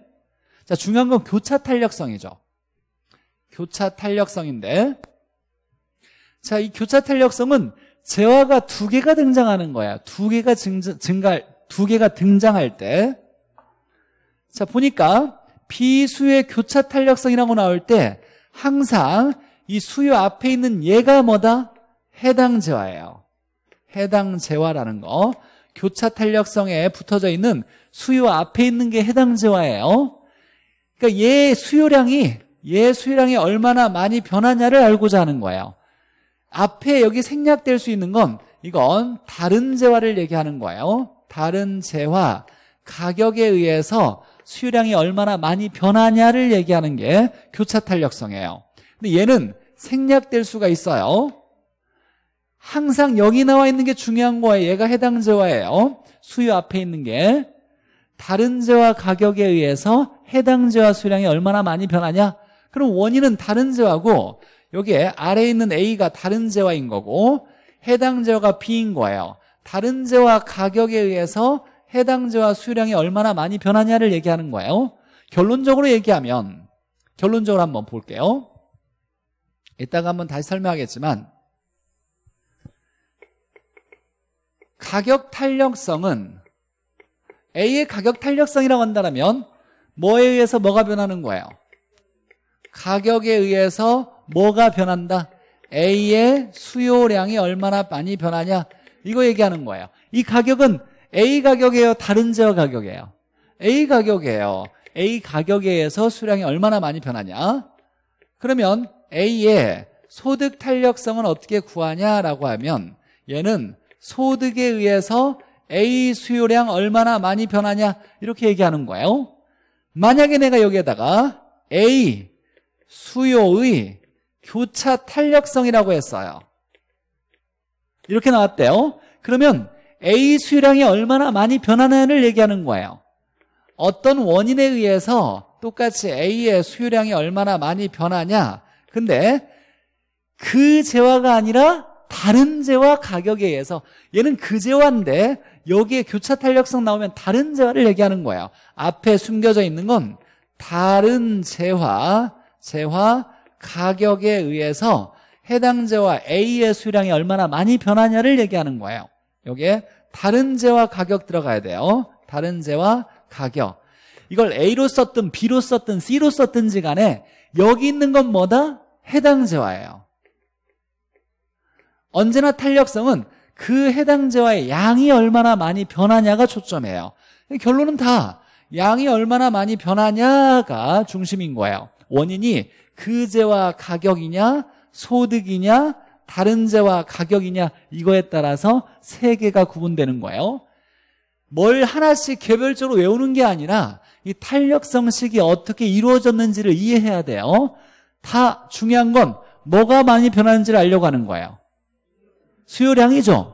자 중요한 건 교차 탄력성이죠 교차 탄력성인데 자 이 교차 탄력성은 재화가 두 개가 등장하는 거야 두 개가 증, 증가 두 개가 등장할 때 자, 보니까 비수의 교차 탄력성이라고 나올 때 항상 이 수요 앞에 있는 얘가 뭐다? 해당 재화예요. 해당 재화라는 거. 교차 탄력성에 붙어져 있는 수요 앞에 있는 게 해당 재화예요. 그러니까 얘 예 수요량이 얘 예 수요량이 얼마나 많이 변하냐를 알고자 하는 거예요. 앞에 여기 생략될 수 있는 건 이건 다른 재화를 얘기하는 거예요. 다른 재화 가격에 의해서 수요량이 얼마나 많이 변하냐를 얘기하는 게 교차 탄력성이에요 근데 얘는 생략될 수가 있어요 항상 여기 나와 있는 게 중요한 거예요 얘가 해당 재화예요 수요 앞에 있는 게 다른 재화 가격에 의해서 해당 재화 수량이 얼마나 많이 변하냐 그럼 원인은 다른 재화고 여기에 아래에 있는 A가 다른 재화인 거고 해당 재화가 B인 거예요 다른 재와 가격에 의해서 해당 재와 수요량이 얼마나 많이 변하냐를 얘기하는 거예요 결론적으로 얘기하면 결론적으로 한번 볼게요 이따가 한번 다시 설명하겠지만 가격 탄력성은 A의 가격 탄력성이라고 한다면 뭐에 의해서 뭐가 변하는 거예요? 가격에 의해서 뭐가 변한다? A의 수요량이 얼마나 많이 변하냐? 이거 얘기하는 거예요. 이 가격은 A 가격이에요? 다른 제어 가격이에요? A 가격이에요. A 가격에 의해서 수량이 얼마나 많이 변하냐? 그러면 A의 소득 탄력성은 어떻게 구하냐라고 하면 얘는 소득에 의해서 A 수요량 얼마나 많이 변하냐 이렇게 얘기하는 거예요. 만약에 내가 여기에다가 A 수요의 교차 탄력성이라고 했어요. 이렇게 나왔대요. 그러면 A 수요량이 얼마나 많이 변하는를 얘기하는 거예요. 어떤 원인에 의해서 똑같이 A의 수요량이 얼마나 많이 변하냐. 근데 그 재화가 아니라 다른 재화 가격에 의해서 얘는 그 재화인데 여기에 교차 탄력성 나오면 다른 재화를 얘기하는 거예요. 앞에 숨겨져 있는 건 다른 재화, 재화 가격에 의해서 해당제와 A의 수량이 얼마나 많이 변하냐를 얘기하는 거예요 여기에 다른 제와 가격 들어가야 돼요 다른 제와 가격 이걸 A로 썼든 B로 썼든 C로 썼든지 간에 여기 있는 건 뭐다? 해당제와예요 언제나 탄력성은 그 해당제와의 양이 얼마나 많이 변하냐가 초점이에요 결론은 다 양이 얼마나 많이 변하냐가 중심인 거예요 원인이 그 제와 가격이냐 소득이냐 다른 재화 가격이냐 이거에 따라서 세 개가 구분되는 거예요. 뭘 하나씩 개별적으로 외우는 게 아니라 이 탄력성식이 어떻게 이루어졌는지를 이해해야 돼요. 다 중요한 건 뭐가 많이 변하는지를 알려고 하는 거예요. 수요량이죠.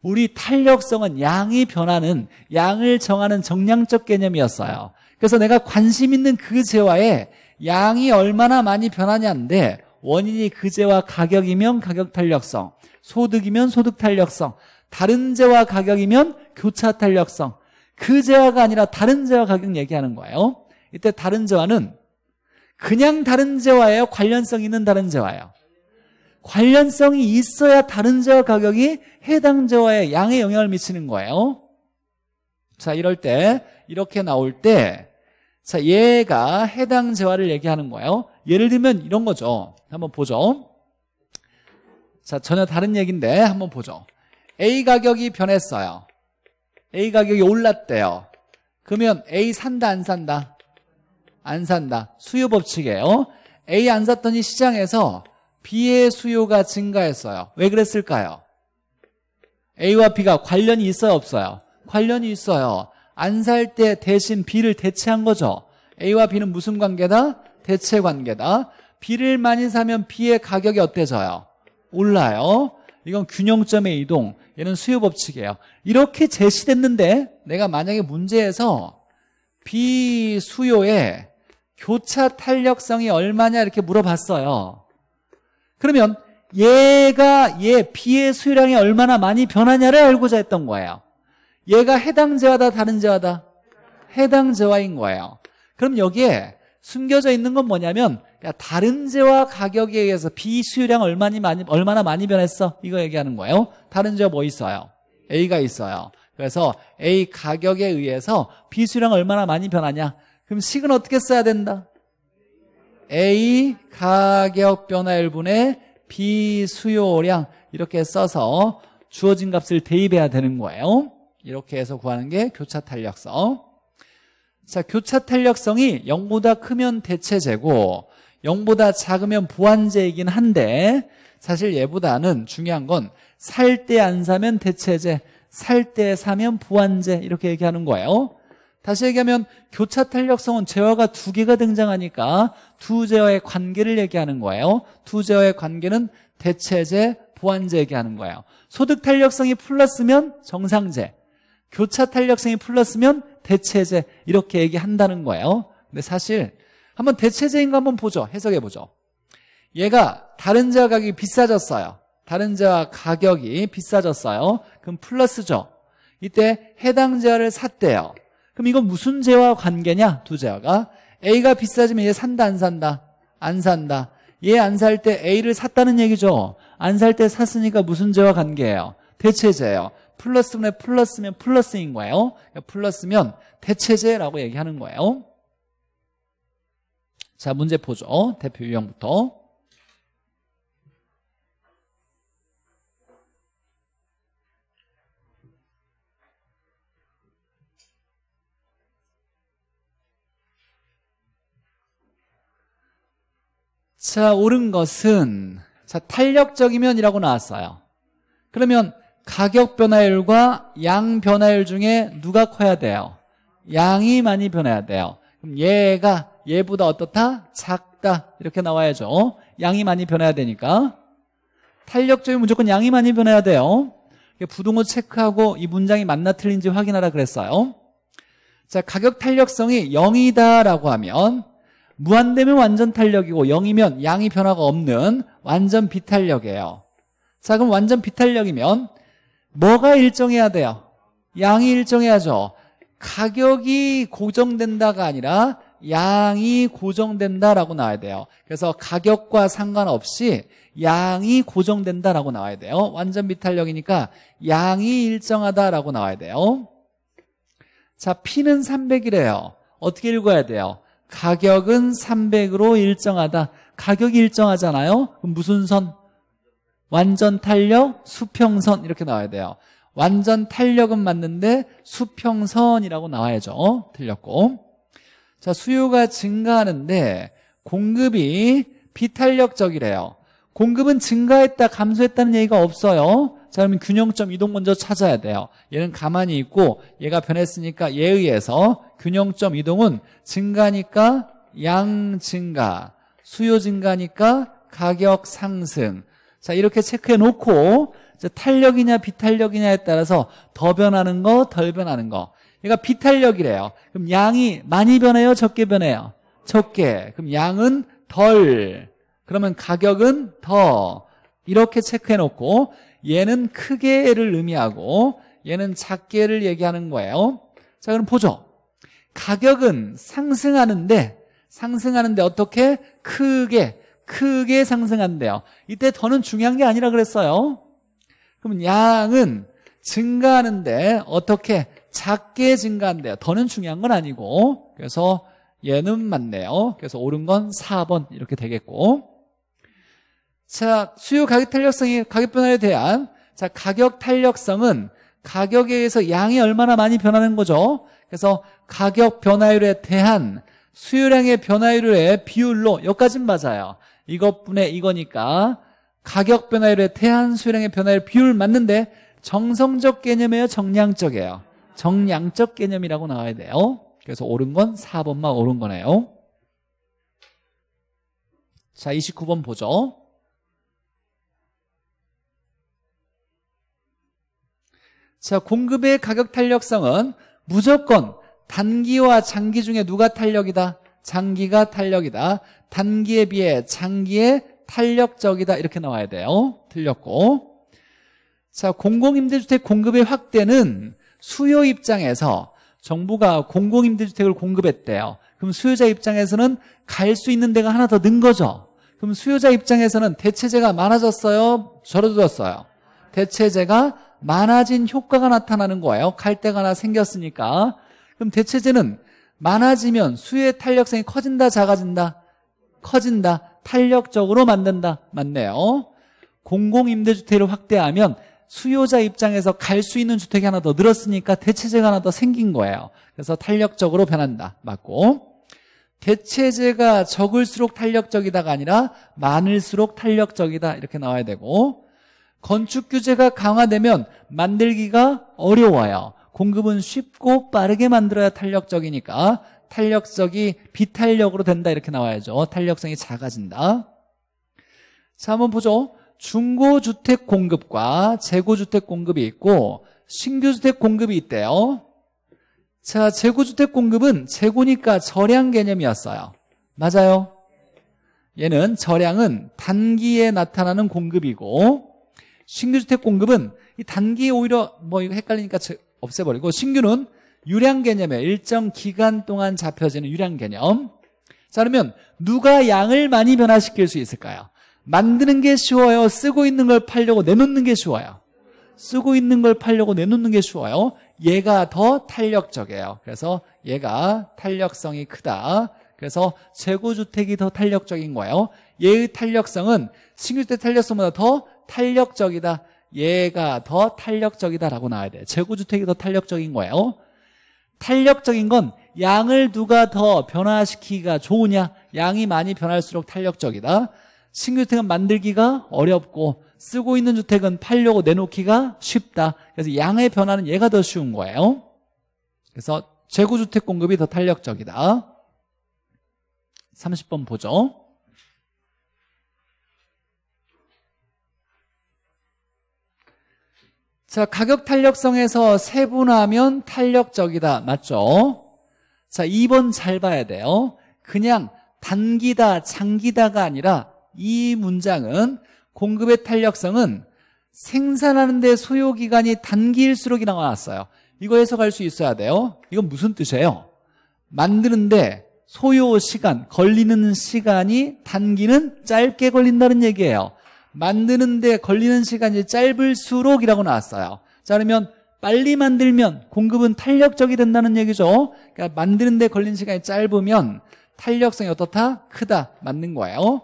우리 탄력성은 양이 변하는 양을 정하는 정량적 개념이었어요. 그래서 내가 관심 있는 그재화에 양이 얼마나 많이 변하냐인데 원인이 그제와 가격이면 가격 탄력성, 소득이면 소득 탄력성, 다른 제와 가격이면 교차 탄력성, 그제와가 아니라 다른 제와 가격 얘기하는 거예요. 이때 다른 제와는 그냥 다른 재화예요? 관련성 있는 다른 재화예요? 관련성이 있어야 다른 재화 가격이 해당 재화의 양에 영향을 미치는 거예요. 자, 이럴 때, 이렇게 나올 때, 자, 얘가 해당 재화를 얘기하는 거예요. 예를 들면 이런 거죠. 한번 보죠. 자, 전혀 다른 얘기인데 한번 보죠. A 가격이 변했어요. A 가격이 올랐대요. 그러면 A 산다 안 산다? 안 산다. 수요 법칙이에요. A 안 샀더니 시장에서 B의 수요가 증가했어요. 왜 그랬을까요? A와 B가 관련이 있어요, 없어요? 관련이 있어요. 안 살 때 대신 B를 대체한 거죠. A와 B는 무슨 관계다? 대체 관계다. B를 많이 사면 B의 가격이 어때서요 올라요. 이건 균형점의 이동. 얘는 수요 법칙이에요. 이렇게 제시됐는데 내가 만약에 문제에서 B 수요의 교차 탄력성이 얼마냐 이렇게 물어봤어요. 그러면 얘가 얘 B의 수요량이 얼마나 많이 변하냐를 알고자 했던 거예요. 얘가 해당 재화다 다른 재화다? 해당 재화인 거예요. 그럼 여기에 숨겨져 있는 건 뭐냐면 그러니까 다른 재와 가격에 의해서 비수요량 얼마나 많이, 얼마나 많이 변했어? 이거 얘기하는 거예요. 다른 재화 뭐 있어요? A가 있어요. 그래서 A 가격에 의해서 비수량 얼마나 많이 변하냐? 그럼 식은 어떻게 써야 된다? A 가격 변화 1분의 비수요량 이렇게 써서 주어진 값을 대입해야 되는 거예요. 이렇게 해서 구하는 게 교차 탄력성. 자, 교차 탄력성이 0보다 크면 대체제고 0보다 작으면 보완제이긴 한데 사실 얘보다는 중요한 건 살 때 안 사면 대체제, 살 때 사면 보완제 이렇게 얘기하는 거예요. 다시 얘기하면 교차 탄력성은 제어가 두 개가 등장하니까 두 제어의 관계를 얘기하는 거예요. 두 제어의 관계는 대체제, 보완제 얘기하는 거예요. 소득 탄력성이 풀러으면 정상제, 교차 탄력성이 풀러으면 대체제 이렇게 얘기한다는 거예요 근데 사실 한번 대체제인가 한번 보죠 해석해 보죠 얘가 다른 자 가격이 비싸졌어요 다른 자 가격이 비싸졌어요 그럼 플러스죠 이때 해당 자를 샀대요 그럼 이건 무슨 재와 관계냐 두 재화가 A가 비싸지면 얘 산다 안 산다 안 산다 얘 안 살 때 A를 샀다는 얘기죠 안 살 때 샀으니까 무슨 재와 관계예요 대체재예요 플러스면 플러스면 플러스인 거예요. 플러스면 대체제라고 얘기하는 거예요. 자, 문제 보죠. 대표 유형부터. 자, 옳은 것은 자, 탄력적이면이라고 나왔어요. 그러면 가격 변화율과 양 변화율 중에 누가 커야 돼요? 양이 많이 변해야 돼요. 그럼 얘가 얘보다 어떻다? 작다. 이렇게 나와야죠. 양이 많이 변해야 되니까. 탄력적인 무조건 양이 많이 변해야 돼요. 부동호 체크하고 이 문장이 맞나 틀린지 확인하라 그랬어요. 자, 가격 탄력성이 0이다라고 하면 무한되면 완전 탄력이고 0이면 양이 변화가 없는 완전 비탄력이에요. 자, 그럼 완전 비탄력이면 뭐가 일정해야 돼요? 양이 일정해야죠. 가격이 고정된다가 아니라 양이 고정된다라고 나와야 돼요. 그래서 가격과 상관없이 양이 고정된다라고 나와야 돼요. 완전 비탄력이니까 양이 일정하다라고 나와야 돼요. 자, P는 300이래요. 어떻게 읽어야 돼요? 가격은 300으로 일정하다. 가격이 일정하잖아요. 그럼 무슨 선? 완전 탄력, 수평선 이렇게 나와야 돼요. 완전 탄력은 맞는데 수평선이라고 나와야죠. 어? 틀렸고. 자, 수요가 증가하는데 공급이 비탄력적이래요. 공급은 증가했다, 감소했다는 얘기가 없어요. 자, 그러면 균형점 이동 먼저 찾아야 돼요. 얘는 가만히 있고 얘가 변했으니까 얘에 의해서 균형점 이동은 증가니까 양 증가, 수요 증가니까 가격 상승, 자, 이렇게 체크해 놓고 탄력이냐 비탄력이냐에 따라서 더 변하는 거, 덜 변하는 거. 얘가 비탄력이래요. 그럼 양이 많이 변해요, 적게 변해요? 적게. 그럼 양은 덜. 그러면 가격은 더. 이렇게 체크해 놓고 얘는 크게를 의미하고 얘는 작게를 얘기하는 거예요. 자, 그럼 보죠. 가격은 상승하는데 상승하는데 어떻게 크게 크게 상승한대요. 이때 더는 중요한 게 아니라 그랬어요. 그럼 양은 증가하는데 어떻게 작게 증가한대요. 더는 중요한 건 아니고 그래서 얘는 맞네요. 그래서 옳은 건 4번 이렇게 되겠고 자 수요 가격 탄력성이 가격 변화에 대한 자 가격 탄력성은 가격에 의해서 양이 얼마나 많이 변하는 거죠. 그래서 가격 변화율에 대한 수요량의 변화율의 비율로 여기까지는 맞아요. 이것뿐에 이거니까 가격 변화율의 태안 수량의 변화율 비율 맞는데 정성적 개념이에요 정량적이에요 정량적 개념이라고 나와야 돼요 그래서 옳은 건 4번만 옳은 거네요 자 29번 보죠 자 공급의 가격 탄력성은 무조건 단기와 장기 중에 누가 탄력이다? 장기가 탄력이다 단기에 비해 장기에 탄력적이다 이렇게 나와야 돼요 틀렸고 자 공공임대주택 공급의 확대는 수요 입장에서 정부가 공공임대주택을 공급했대요 그럼 수요자 입장에서는 갈 수 있는 데가 하나 더 는 거죠 그럼 수요자 입장에서는 대체재가 많아졌어요 줄어들었어요 대체재가 많아진 효과가 나타나는 거예요 갈 데가 하나 생겼으니까 그럼 대체재는 많아지면 수요의 탄력성이 커진다 작아진다 커진다. 탄력적으로 만든다. 맞네요. 공공임대주택을 확대하면 수요자 입장에서 갈 수 있는 주택이 하나 더 늘었으니까 대체재가 하나 더 생긴 거예요. 그래서 탄력적으로 변한다. 맞고 대체재가 적을수록 탄력적이다가 아니라 많을수록 탄력적이다 이렇게 나와야 되고 건축 규제가 강화되면 만들기가 어려워요. 공급은 쉽고 빠르게 만들어야 탄력적이니까 탄력성이 비탄력으로 된다 이렇게 나와야죠 어, 탄력성이 작아진다 자 한번 보죠 중고주택 공급과 재고주택 공급이 있고 신규주택 공급이 있대요 자 재고주택 공급은 재고니까 저량 개념이었어요 맞아요 얘는 저량은 단기에 나타나는 공급이고 신규주택 공급은 이 단기에 오히려 뭐 이거 헷갈리니까 없애버리고 신규는 유량 개념에 일정 기간 동안 잡혀지는 유량 개념 자 그러면 누가 양을 많이 변화시킬 수 있을까요? 만드는 게 쉬워요? 쓰고 있는 걸 팔려고 내놓는 게 쉬워요? 쓰고 있는 걸 팔려고 내놓는 게 쉬워요 얘가 더 탄력적이에요 그래서 얘가 탄력성이 크다 그래서 재고주택이 더 탄력적인 거예요 얘의 탄력성은 신규주택 탄력성보다 더 탄력적이다 얘가 더 탄력적이다라고 나와야 돼요 재고주택이 더 탄력적인 거예요 탄력적인 건 양을 누가 더 변화시키기가 좋으냐 양이 많이 변할수록 탄력적이다 신규주택은 만들기가 어렵고 쓰고 있는 주택은 팔려고 내놓기가 쉽다 그래서 양의 변화는 얘가 더 쉬운 거예요 그래서 재고주택 공급이 더 탄력적이다 30번 보죠 자, 가격 탄력성에서 세분하면 탄력적이다. 맞죠? 자, 2번 잘 봐야 돼요. 그냥 단기다, 장기다가 아니라 이 문장은 공급의 탄력성은 생산하는 데 소요기간이 단기일수록 이나와놨어요 이거 해석할 수 있어야 돼요. 이건 무슨 뜻이에요? 만드는데 소요 시간, 걸리는 시간이 단기는 짧게 걸린다는 얘기예요. 만드는데 걸리는 시간이 짧을수록이라고 나왔어요. 자, 그러면 빨리 만들면 공급은 탄력적이 된다는 얘기죠. 그러니까 만드는데 걸리는 시간이 짧으면 탄력성이 어떻다? 크다. 맞는 거예요.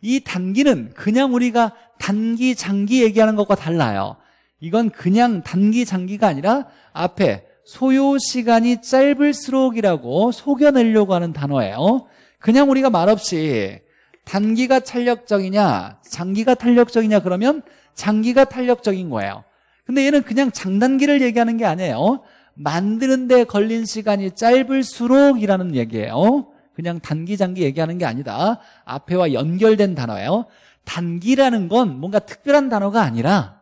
이 단기는 그냥 우리가 단기, 장기 얘기하는 것과 달라요. 이건 그냥 단기, 장기가 아니라 앞에 소요 시간이 짧을수록이라고 속여내려고 하는 단어예요. 그냥 우리가 말없이 단기가 탄력적이냐 장기가 탄력적이냐 그러면 장기가 탄력적인 거예요 근데 얘는 그냥 장단기를 얘기하는 게 아니에요 만드는 데 걸린 시간이 짧을수록이라는 얘기예요 그냥 단기 장기 얘기하는 게 아니다 앞에와 연결된 단어예요 단기라는 건 뭔가 특별한 단어가 아니라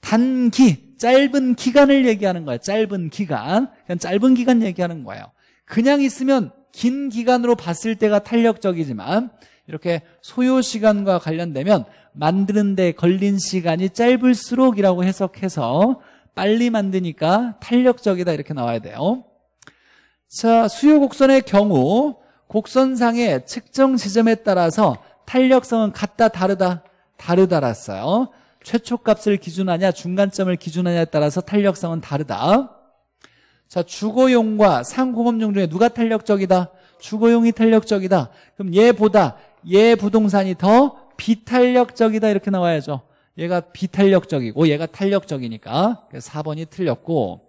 단기 짧은 기간을 얘기하는 거예요 짧은 기간 그냥 짧은 기간 얘기하는 거예요 그냥 있으면 긴 기간으로 봤을 때가 탄력적이지만 이렇게 소요 시간과 관련되면 만드는데 걸린 시간이 짧을수록이라고 해석해서 빨리 만드니까 탄력적이다 이렇게 나와야 돼요. 자, 수요 곡선의 경우 곡선상의 측정 지점에 따라서 탄력성은 같다 다르다 다르다랐어요. 최초값을 기준하냐 중간점을 기준하냐에 따라서 탄력성은 다르다. 자, 주거용과 상공업용 중에 누가 탄력적이다? 주거용이 탄력적이다. 그럼 얘보다 얘 부동산이 더 비탄력적이다 이렇게 나와야죠 얘가 비탄력적이고 얘가 탄력적이니까 4번이 틀렸고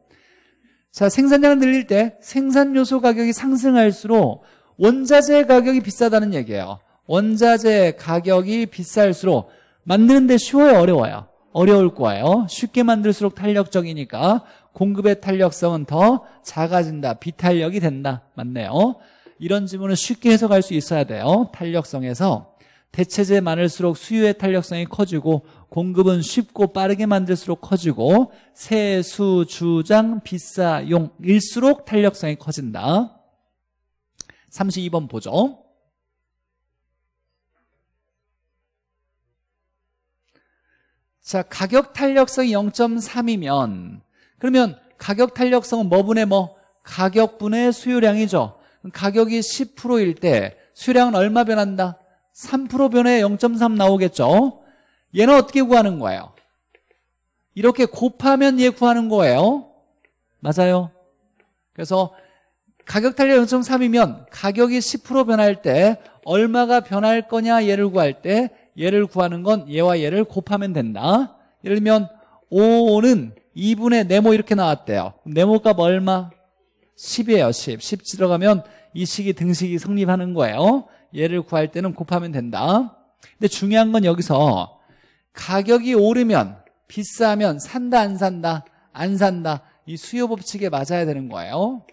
자 생산량을 늘릴 때 생산요소 가격이 상승할수록 원자재 가격이 비싸다는 얘기예요 원자재 가격이 비쌀수록 만드는데 쉬워요 어려워요 어려울 거예요 쉽게 만들수록 탄력적이니까 공급의 탄력성은 더 작아진다 비탄력이 된다 맞네요 이런 질문을 쉽게 해석할 수 있어야 돼요. 탄력성에서 대체재 많을수록 수요의 탄력성이 커지고 공급은 쉽고 빠르게 만들수록 커지고 세수, 주장, 비싸, 용일수록 탄력성이 커진다. 32번 보죠. 자, 가격 탄력성이 0.3이면 그러면 가격 탄력성은 뭐분의 뭐? 가격분의 수요량이죠. 가격이 10%일 때 수량은 얼마 변한다? 3% 변해 0.3 나오겠죠? 얘는 어떻게 구하는 거예요? 이렇게 곱하면 얘 구하는 거예요. 맞아요. 그래서 가격 탄력 0.3이면 가격이 10% 변할 때 얼마가 변할 거냐 얘를 구할 때 얘를 구하는 건 얘와 얘를 곱하면 된다. 예를 들면 5는 2분의 네모 이렇게 나왔대요. 네모 값 얼마? 10이에요. 10. 10 들어가면 이식이 등식이 성립하는 거예요. 얘를 구할 때는 곱하면 된다. 근데 중요한 건 여기서 가격이 오르면 비싸면 산다 안 산다 안 산다 이 수요 법칙에 맞아야 되는 거예요.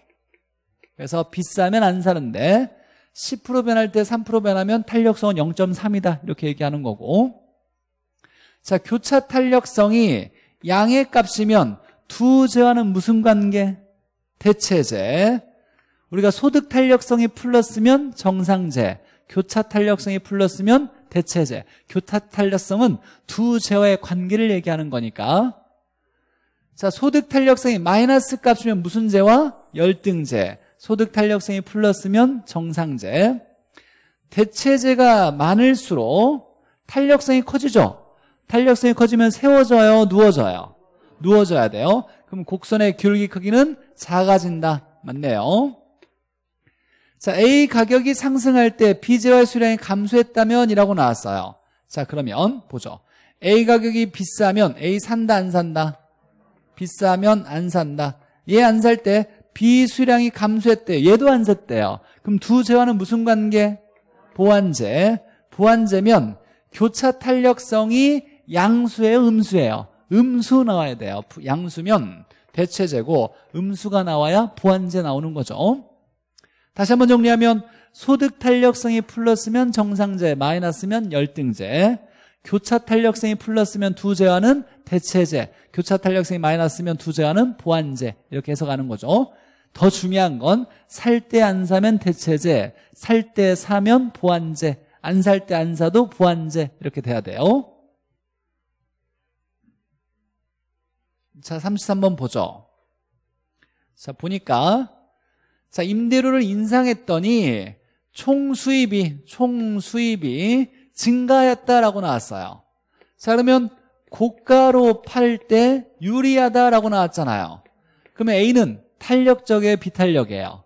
그래서 비싸면 안 사는데 10% 변할 때 3% 변하면 탄력성은 0.3이다 이렇게 얘기하는 거고 자 교차 탄력성이 양의 값이면 두제와는 무슨 관계? 대체제 우리가 소득 탄력성이 풀러으면 정상제 교차 탄력성이 풀러으면 대체제 교차 탄력성은 두재화의 관계를 얘기하는 거니까 자 소득 탄력성이 마이너스 값이면 무슨 재화? 열등제 소득 탄력성이 풀러으면 정상제 대체제가 많을수록 탄력성이 커지죠 탄력성이 커지면 세워져요 누워져요 누워져야 돼요 그럼 곡선의 기울기 크기는 작아진다. 맞네요. 자, A 가격이 상승할 때 BJY 수량이 감소했다면 이라고 나왔어요. 자, 그러면 보죠. A 가격이 비싸면 A 산다 안 산다? 비싸면 안 산다. 얘 안 살 때 B 수량이 감소했대. 얘도 안 샀대요. 그럼 두 재화는 무슨 관계? 보완제. 보완제면 교차 탄력성이 양수의 음수예요. 음수 나와야 돼요. 양수면 대체제고 음수가 나와야 보완제 나오는 거죠. 다시 한번 정리하면 소득 탄력성이 풀러으면 정상제, 마이너스면 열등제. 교차 탄력성이 풀러으면두제화는 대체제, 교차 탄력성이 마이너스면 두제화는 보완제. 이렇게 해석하는 거죠. 더 중요한 건 살 때 안 사면 대체제, 살 때 사면 보완제, 안 살 때 안 사도 보완제 이렇게 돼야 돼요. 자, 33번 보죠. 자, 보니까 자, 임대료를 인상했더니 총 수입이 총 수입이 증가했다라고 나왔어요. 자, 그러면 고가로 팔 때 유리하다라고 나왔잖아요. 그러면 A는 탄력적이에 비탄력이에요.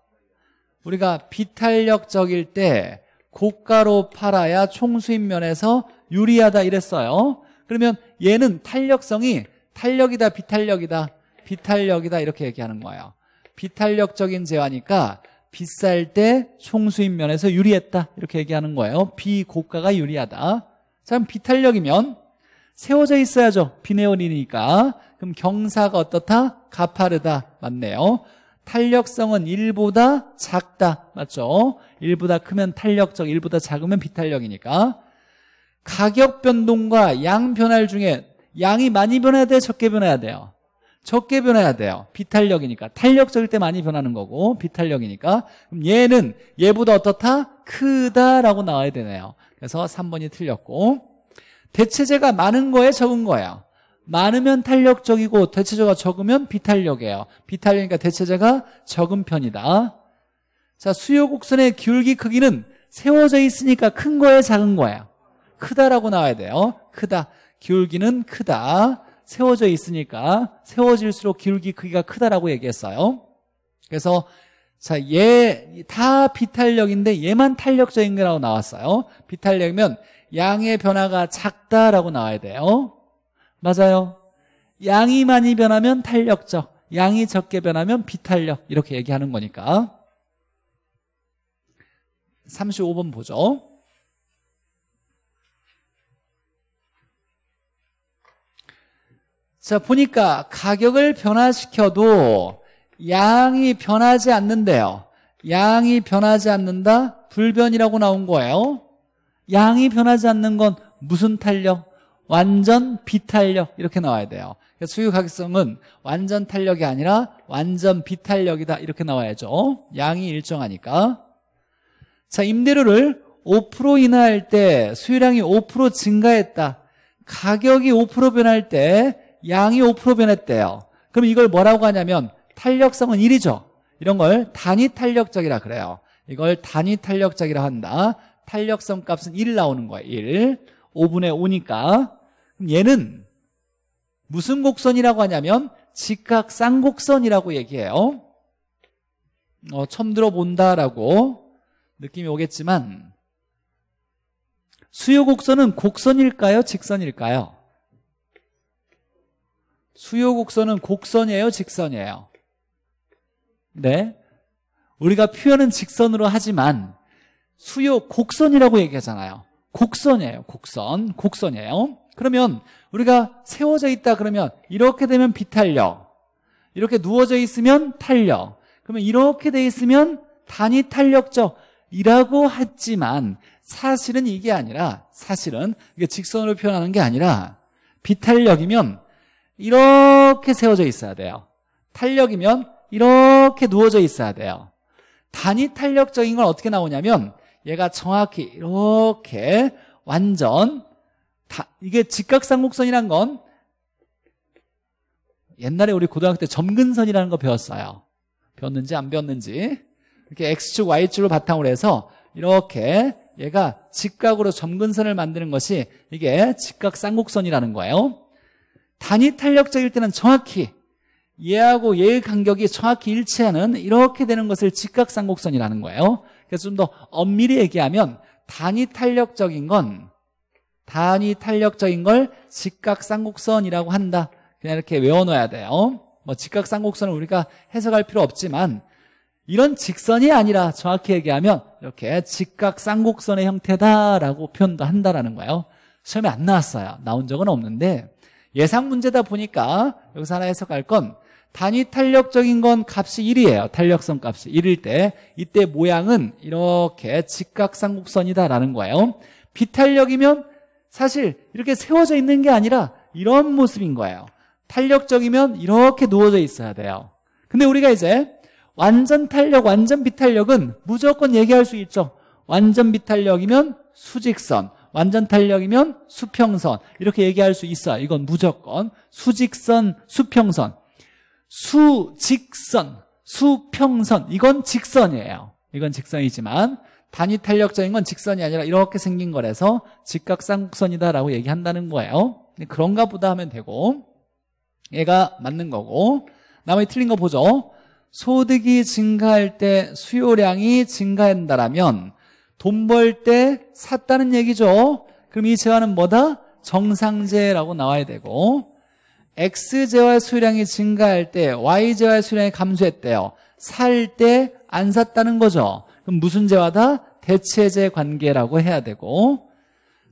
우리가 비탄력적일 때 고가로 팔아야 총수입 면에서 유리하다 이랬어요. 그러면 얘는 탄력성이 탄력이다 비탄력이다 비탄력이다 이렇게 얘기하는 거예요 비탄력적인 재화니까 비쌀 때총수인 면에서 유리했다 이렇게 얘기하는 거예요 비고가가 유리하다 참 비탄력이면 세워져 있어야죠 비네온이니까 그럼 경사가 어떻다? 가파르다 맞네요 탄력성은 1보다 작다 맞죠? 1보다 크면 탄력적 1보다 작으면 비탄력이니까 가격 변동과 양 변할 중에 양이 많이 변해야 돼요? 적게 변해야 돼요? 적게 변해야 돼요. 비탄력이니까. 탄력적일 때 많이 변하는 거고, 비탄력이니까. 그럼 얘는 얘보다 어떻다? 크다라고 나와야 되네요. 그래서 3번이 틀렸고. 대체제가 많은 거에 적은 거예요. 많으면 탄력적이고, 대체제가 적으면 비탄력이에요. 비탄력이니까 대체제가 적은 편이다. 자, 수요 곡선의 기울기 크기는 세워져 있으니까 큰 거에 작은 거예요. 크다라고 나와야 돼요. 크다. 기울기는 크다. 세워져 있으니까 세워질수록 기울기 크기가 크다라고 얘기했어요. 그래서 자, 얘 다 비탄력인데 얘만 탄력적인 거라고 나왔어요. 비탄력이면 양의 변화가 작다라고 나와야 돼요. 맞아요. 양이 많이 변하면 탄력적, 양이 적게 변하면 비탄력 이렇게 얘기하는 거니까. 35번 보죠. 자, 보니까 가격을 변화시켜도 양이 변하지 않는데요. 양이 변하지 않는다? 불변이라고 나온 거예요. 양이 변하지 않는 건 무슨 탄력? 완전 비탄력 이렇게 나와야 돼요. 그러니까 수요 가격성은 완전 탄력이 아니라 완전 비탄력이다 이렇게 나와야죠. 양이 일정하니까. 자, 임대료를 5% 인하할 때 수요량이 5% 증가했다. 가격이 5% 변할 때 양이 5% 변했대요. 그럼 이걸 뭐라고 하냐면 탄력성은 1이죠. 이런 걸 단위 탄력적이라 그래요. 이걸 단위 탄력적이라 한다. 탄력성 값은 1 나오는 거예요. 1. 5분의 5니까. 그럼 얘는 무슨 곡선이라고 하냐면 직각 쌍곡선이라고 얘기해요. 어, 처음 들어본다라고 느낌이 오겠지만 수요 곡선은 곡선일까요? 직선일까요? 수요 곡선은 곡선이에요, 직선이에요? 네. 우리가 표현은 직선으로 하지만 수요 곡선이라고 얘기하잖아요. 곡선이에요, 곡선. 곡선이에요. 그러면 우리가 세워져 있다 그러면 이렇게 되면 비탄력. 이렇게 누워져 있으면 탄력. 그러면 이렇게 돼 있으면 단위 탄력적이라고 했지만 사실은 이게 아니라 사실은 이게 직선으로 표현하는 게 아니라 비탄력이면 이렇게 세워져 있어야 돼요. 탄력이면 이렇게 누워져 있어야 돼요. 단위 탄력적인 건 어떻게 나오냐면 얘가 정확히 이렇게 완전 다, 이게 직각상곡선이란건 옛날에 우리 고등학교 때 점근선이라는 거 배웠어요. 배웠는지 안 배웠는지 이렇게 X축, Y축을 바탕으로 해서 이렇게 얘가 직각으로 점근선을 만드는 것이 이게 직각 쌍곡선이라는 거예요. 단위 탄력적일 때는 정확히 얘하고 얘의 간격이 정확히 일치하는 이렇게 되는 것을 직각상곡선이라는 거예요 그래서 좀 더 엄밀히 얘기하면 단위 탄력적인 건 단위 탄력적인 걸직각상곡선이라고 한다 그냥 이렇게 외워놔야 돼요 뭐직각상곡선을 우리가 해석할 필요 없지만 이런 직선이 아니라 정확히 얘기하면 이렇게 직각상곡선의 형태다라고 표현도 한다라는 거예요 시험에 안 나왔어요 나온 적은 없는데 예상 문제다 보니까 여기서 하나 해석할 건 단위 탄력적인 건 값이 1이에요. 탄력성 값이 1일 때 이때 모양은 이렇게 직각삼국선이다라는 거예요. 비탄력이면 사실 이렇게 세워져 있는 게 아니라 이런 모습인 거예요. 탄력적이면 이렇게 누워져 있어야 돼요. 근데 우리가 이제 완전 탄력, 완전 비탄력은 무조건 얘기할 수 있죠. 완전 비탄력이면 수직선, 완전 탄력이면 수평선 이렇게 얘기할 수 있어요 이건 무조건 수직선 수평선 수직선 수평선 이건 직선이에요 이건 직선이지만 단위 탄력적인 건 직선이 아니라 이렇게 생긴 거라서 직각쌍곡선이다라고 얘기한다는 거예요 그런가 보다 하면 되고 얘가 맞는 거고 나머지 틀린 거 보죠 소득이 증가할 때 수요량이 증가한다라면 돈벌때 샀다는 얘기죠. 그럼 이 재화는 뭐다? 정상재라고 나와야 되고 X재화의 수량이 증가할 때 Y재화의 수량이 감소했대요. 살 때 안 샀다는 거죠. 그럼 무슨 재화다? 대체재 관계라고 해야 되고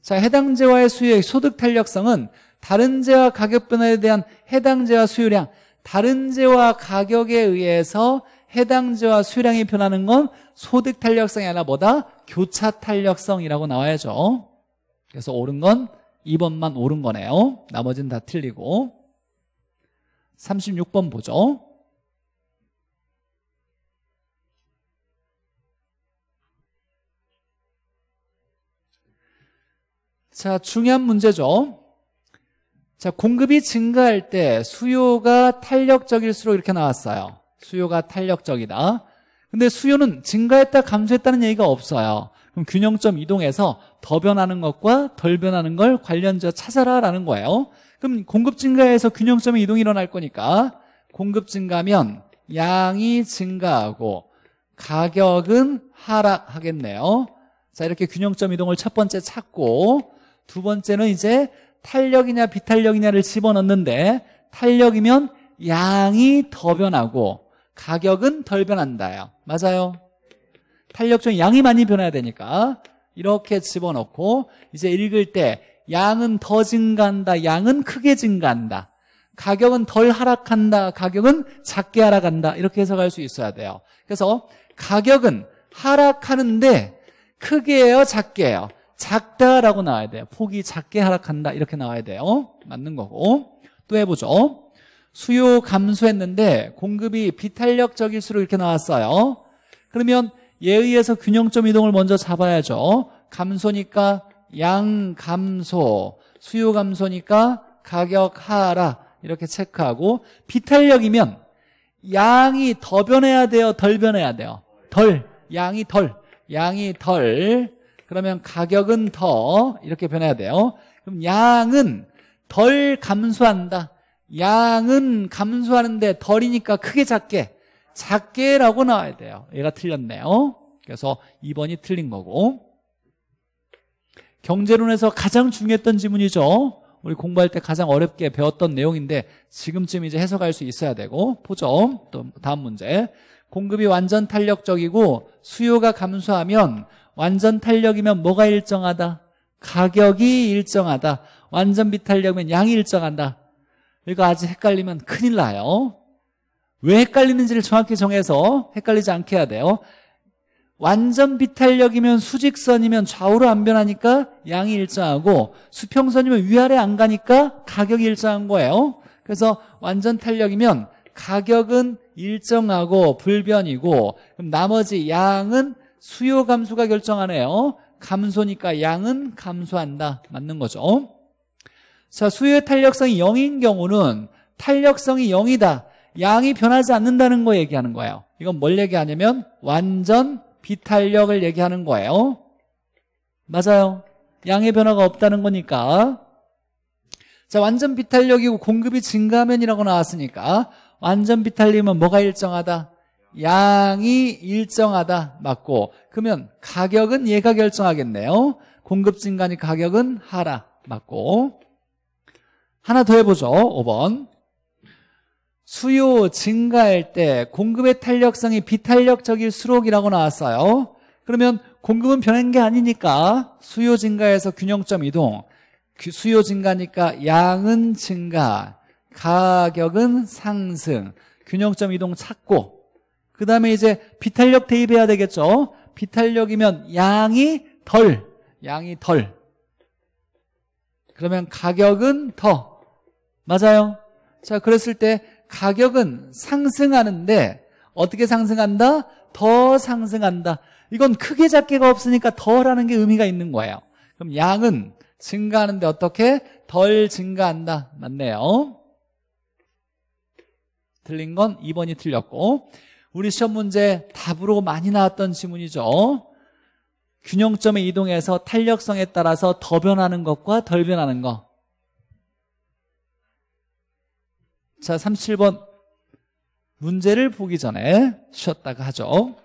자 해당 재화의 수요액 소득 탄력성은 다른 재화 가격 변화에 대한 해당 재화 수요량 다른 재화 가격에 의해서 해당 재화 수량이 변하는 건 소득 탄력성이 아니라 뭐다? 교차 탄력성이라고 나와야죠. 그래서 옳은 건 2번만 옳은 거네요. 나머지는 다 틀리고 36번 보죠. 자, 중요한 문제죠. 자, 공급이 증가할 때 수요가 탄력적일수록 이렇게 나왔어요. 수요가 탄력적이다. 근데 수요는 증가했다 감소했다는 얘기가 없어요. 그럼 균형점 이동해서 더 변하는 것과 덜 변하는 걸 관련자 찾아라라는 거예요. 그럼 공급 증가에서 균형점의 이동이 일어날 거니까 공급 증가면 양이 증가하고 가격은 하락하겠네요. 자 이렇게 균형점 이동을 첫 번째 찾고 두 번째는 이제 탄력이냐 비탄력이냐를 집어넣는데 탄력이면 양이 더 변하고 가격은 덜 변한다요. 맞아요. 탄력적인 양이 많이 변해야 되니까 이렇게 집어넣고 이제 읽을 때 양은 더 증가한다. 양은 크게 증가한다. 가격은 덜 하락한다. 가격은 작게 하락한다. 이렇게 해석할 수 있어야 돼요. 그래서 가격은 하락하는데 크게해요작게해요 작다라고 나와야 돼요. 폭이 작게 하락한다. 이렇게 나와야 돼요. 맞는 거고. 또 해보죠. 수요 감소했는데 공급이 비탄력적일수록 이렇게 나왔어요. 그러면 예의에서 균형점 이동을 먼저 잡아야죠. 감소니까 양 감소, 수요 감소니까 가격 하라 이렇게 체크하고 비탄력이면 양이 더 변해야 돼요? 덜 변해야 돼요? 덜, 양이 덜, 양이 덜 그러면 가격은 더 이렇게 변해야 돼요. 그럼 양은 덜 감소한다. 양은 감소하는데 덜이니까 크게 작게 작게라고 나와야 돼요 얘가 틀렸네요 그래서 2번이 틀린 거고 경제론에서 가장 중요했던 지문이죠 우리 공부할 때 가장 어렵게 배웠던 내용인데 지금쯤 이제 해석할 수 있어야 되고 보죠 또 다음 문제 공급이 완전 탄력적이고 수요가 감소하면 완전 탄력이면 뭐가 일정하다? 가격이 일정하다 완전 비탄력이면 양이 일정한다 이거 그러니까 아직 헷갈리면 큰일 나요. 왜 헷갈리는지를 정확히 정해서 헷갈리지 않게 해야 돼요. 완전 비탄력이면 수직선이면 좌우로 안 변하니까 양이 일정하고 수평선이면 위아래 안 가니까 가격이 일정한 거예요. 그래서 완전 탄력이면 가격은 일정하고 불변이고 그럼 나머지 양은 수요 감소가 결정하네요. 감소니까 양은 감소한다. 맞는 거죠. 자, 수요의 탄력성이 0인 경우는 탄력성이 0이다. 양이 변하지 않는다는 거 얘기하는 거예요. 이건 뭘 얘기하냐면 완전 비탄력을 얘기하는 거예요. 맞아요. 양의 변화가 없다는 거니까. 자, 완전 비탄력이고 공급이 증가면이라고 나왔으니까 완전 비탄력이면 뭐가 일정하다? 양이 일정하다 맞고 그러면 가격은 얘가 결정하겠네요. 공급 증가니 가격은 하라 맞고 하나 더 해보죠. 5번. 수요 증가할 때 공급의 탄력성이 비탄력적일수록이라고 나왔어요. 그러면 공급은 변한 게 아니니까 수요 증가에서 균형점 이동. 그 수요 증가니까 양은 증가, 가격은 상승. 균형점 이동 찾고 그 다음에 이제 비탄력 대입해야 되겠죠. 비탄력이면 양이 덜, 양이 덜. 그러면 가격은 더, 맞아요? 자, 그랬을 때 가격은 상승하는데 어떻게 상승한다? 더 상승한다. 이건 크게 작게가 없으니까 더라는 게 의미가 있는 거예요. 그럼 양은 증가하는데 어떻게? 덜 증가한다. 맞네요. 틀린 건 2번이 틀렸고 우리 시험 문제 답으로 많이 나왔던 지문이죠. 균형점의 이동에서 탄력성에 따라서 더 변하는 것과 덜 변하는 것. 자, 37번 문제를 보기 전에 쉬었다가 하죠.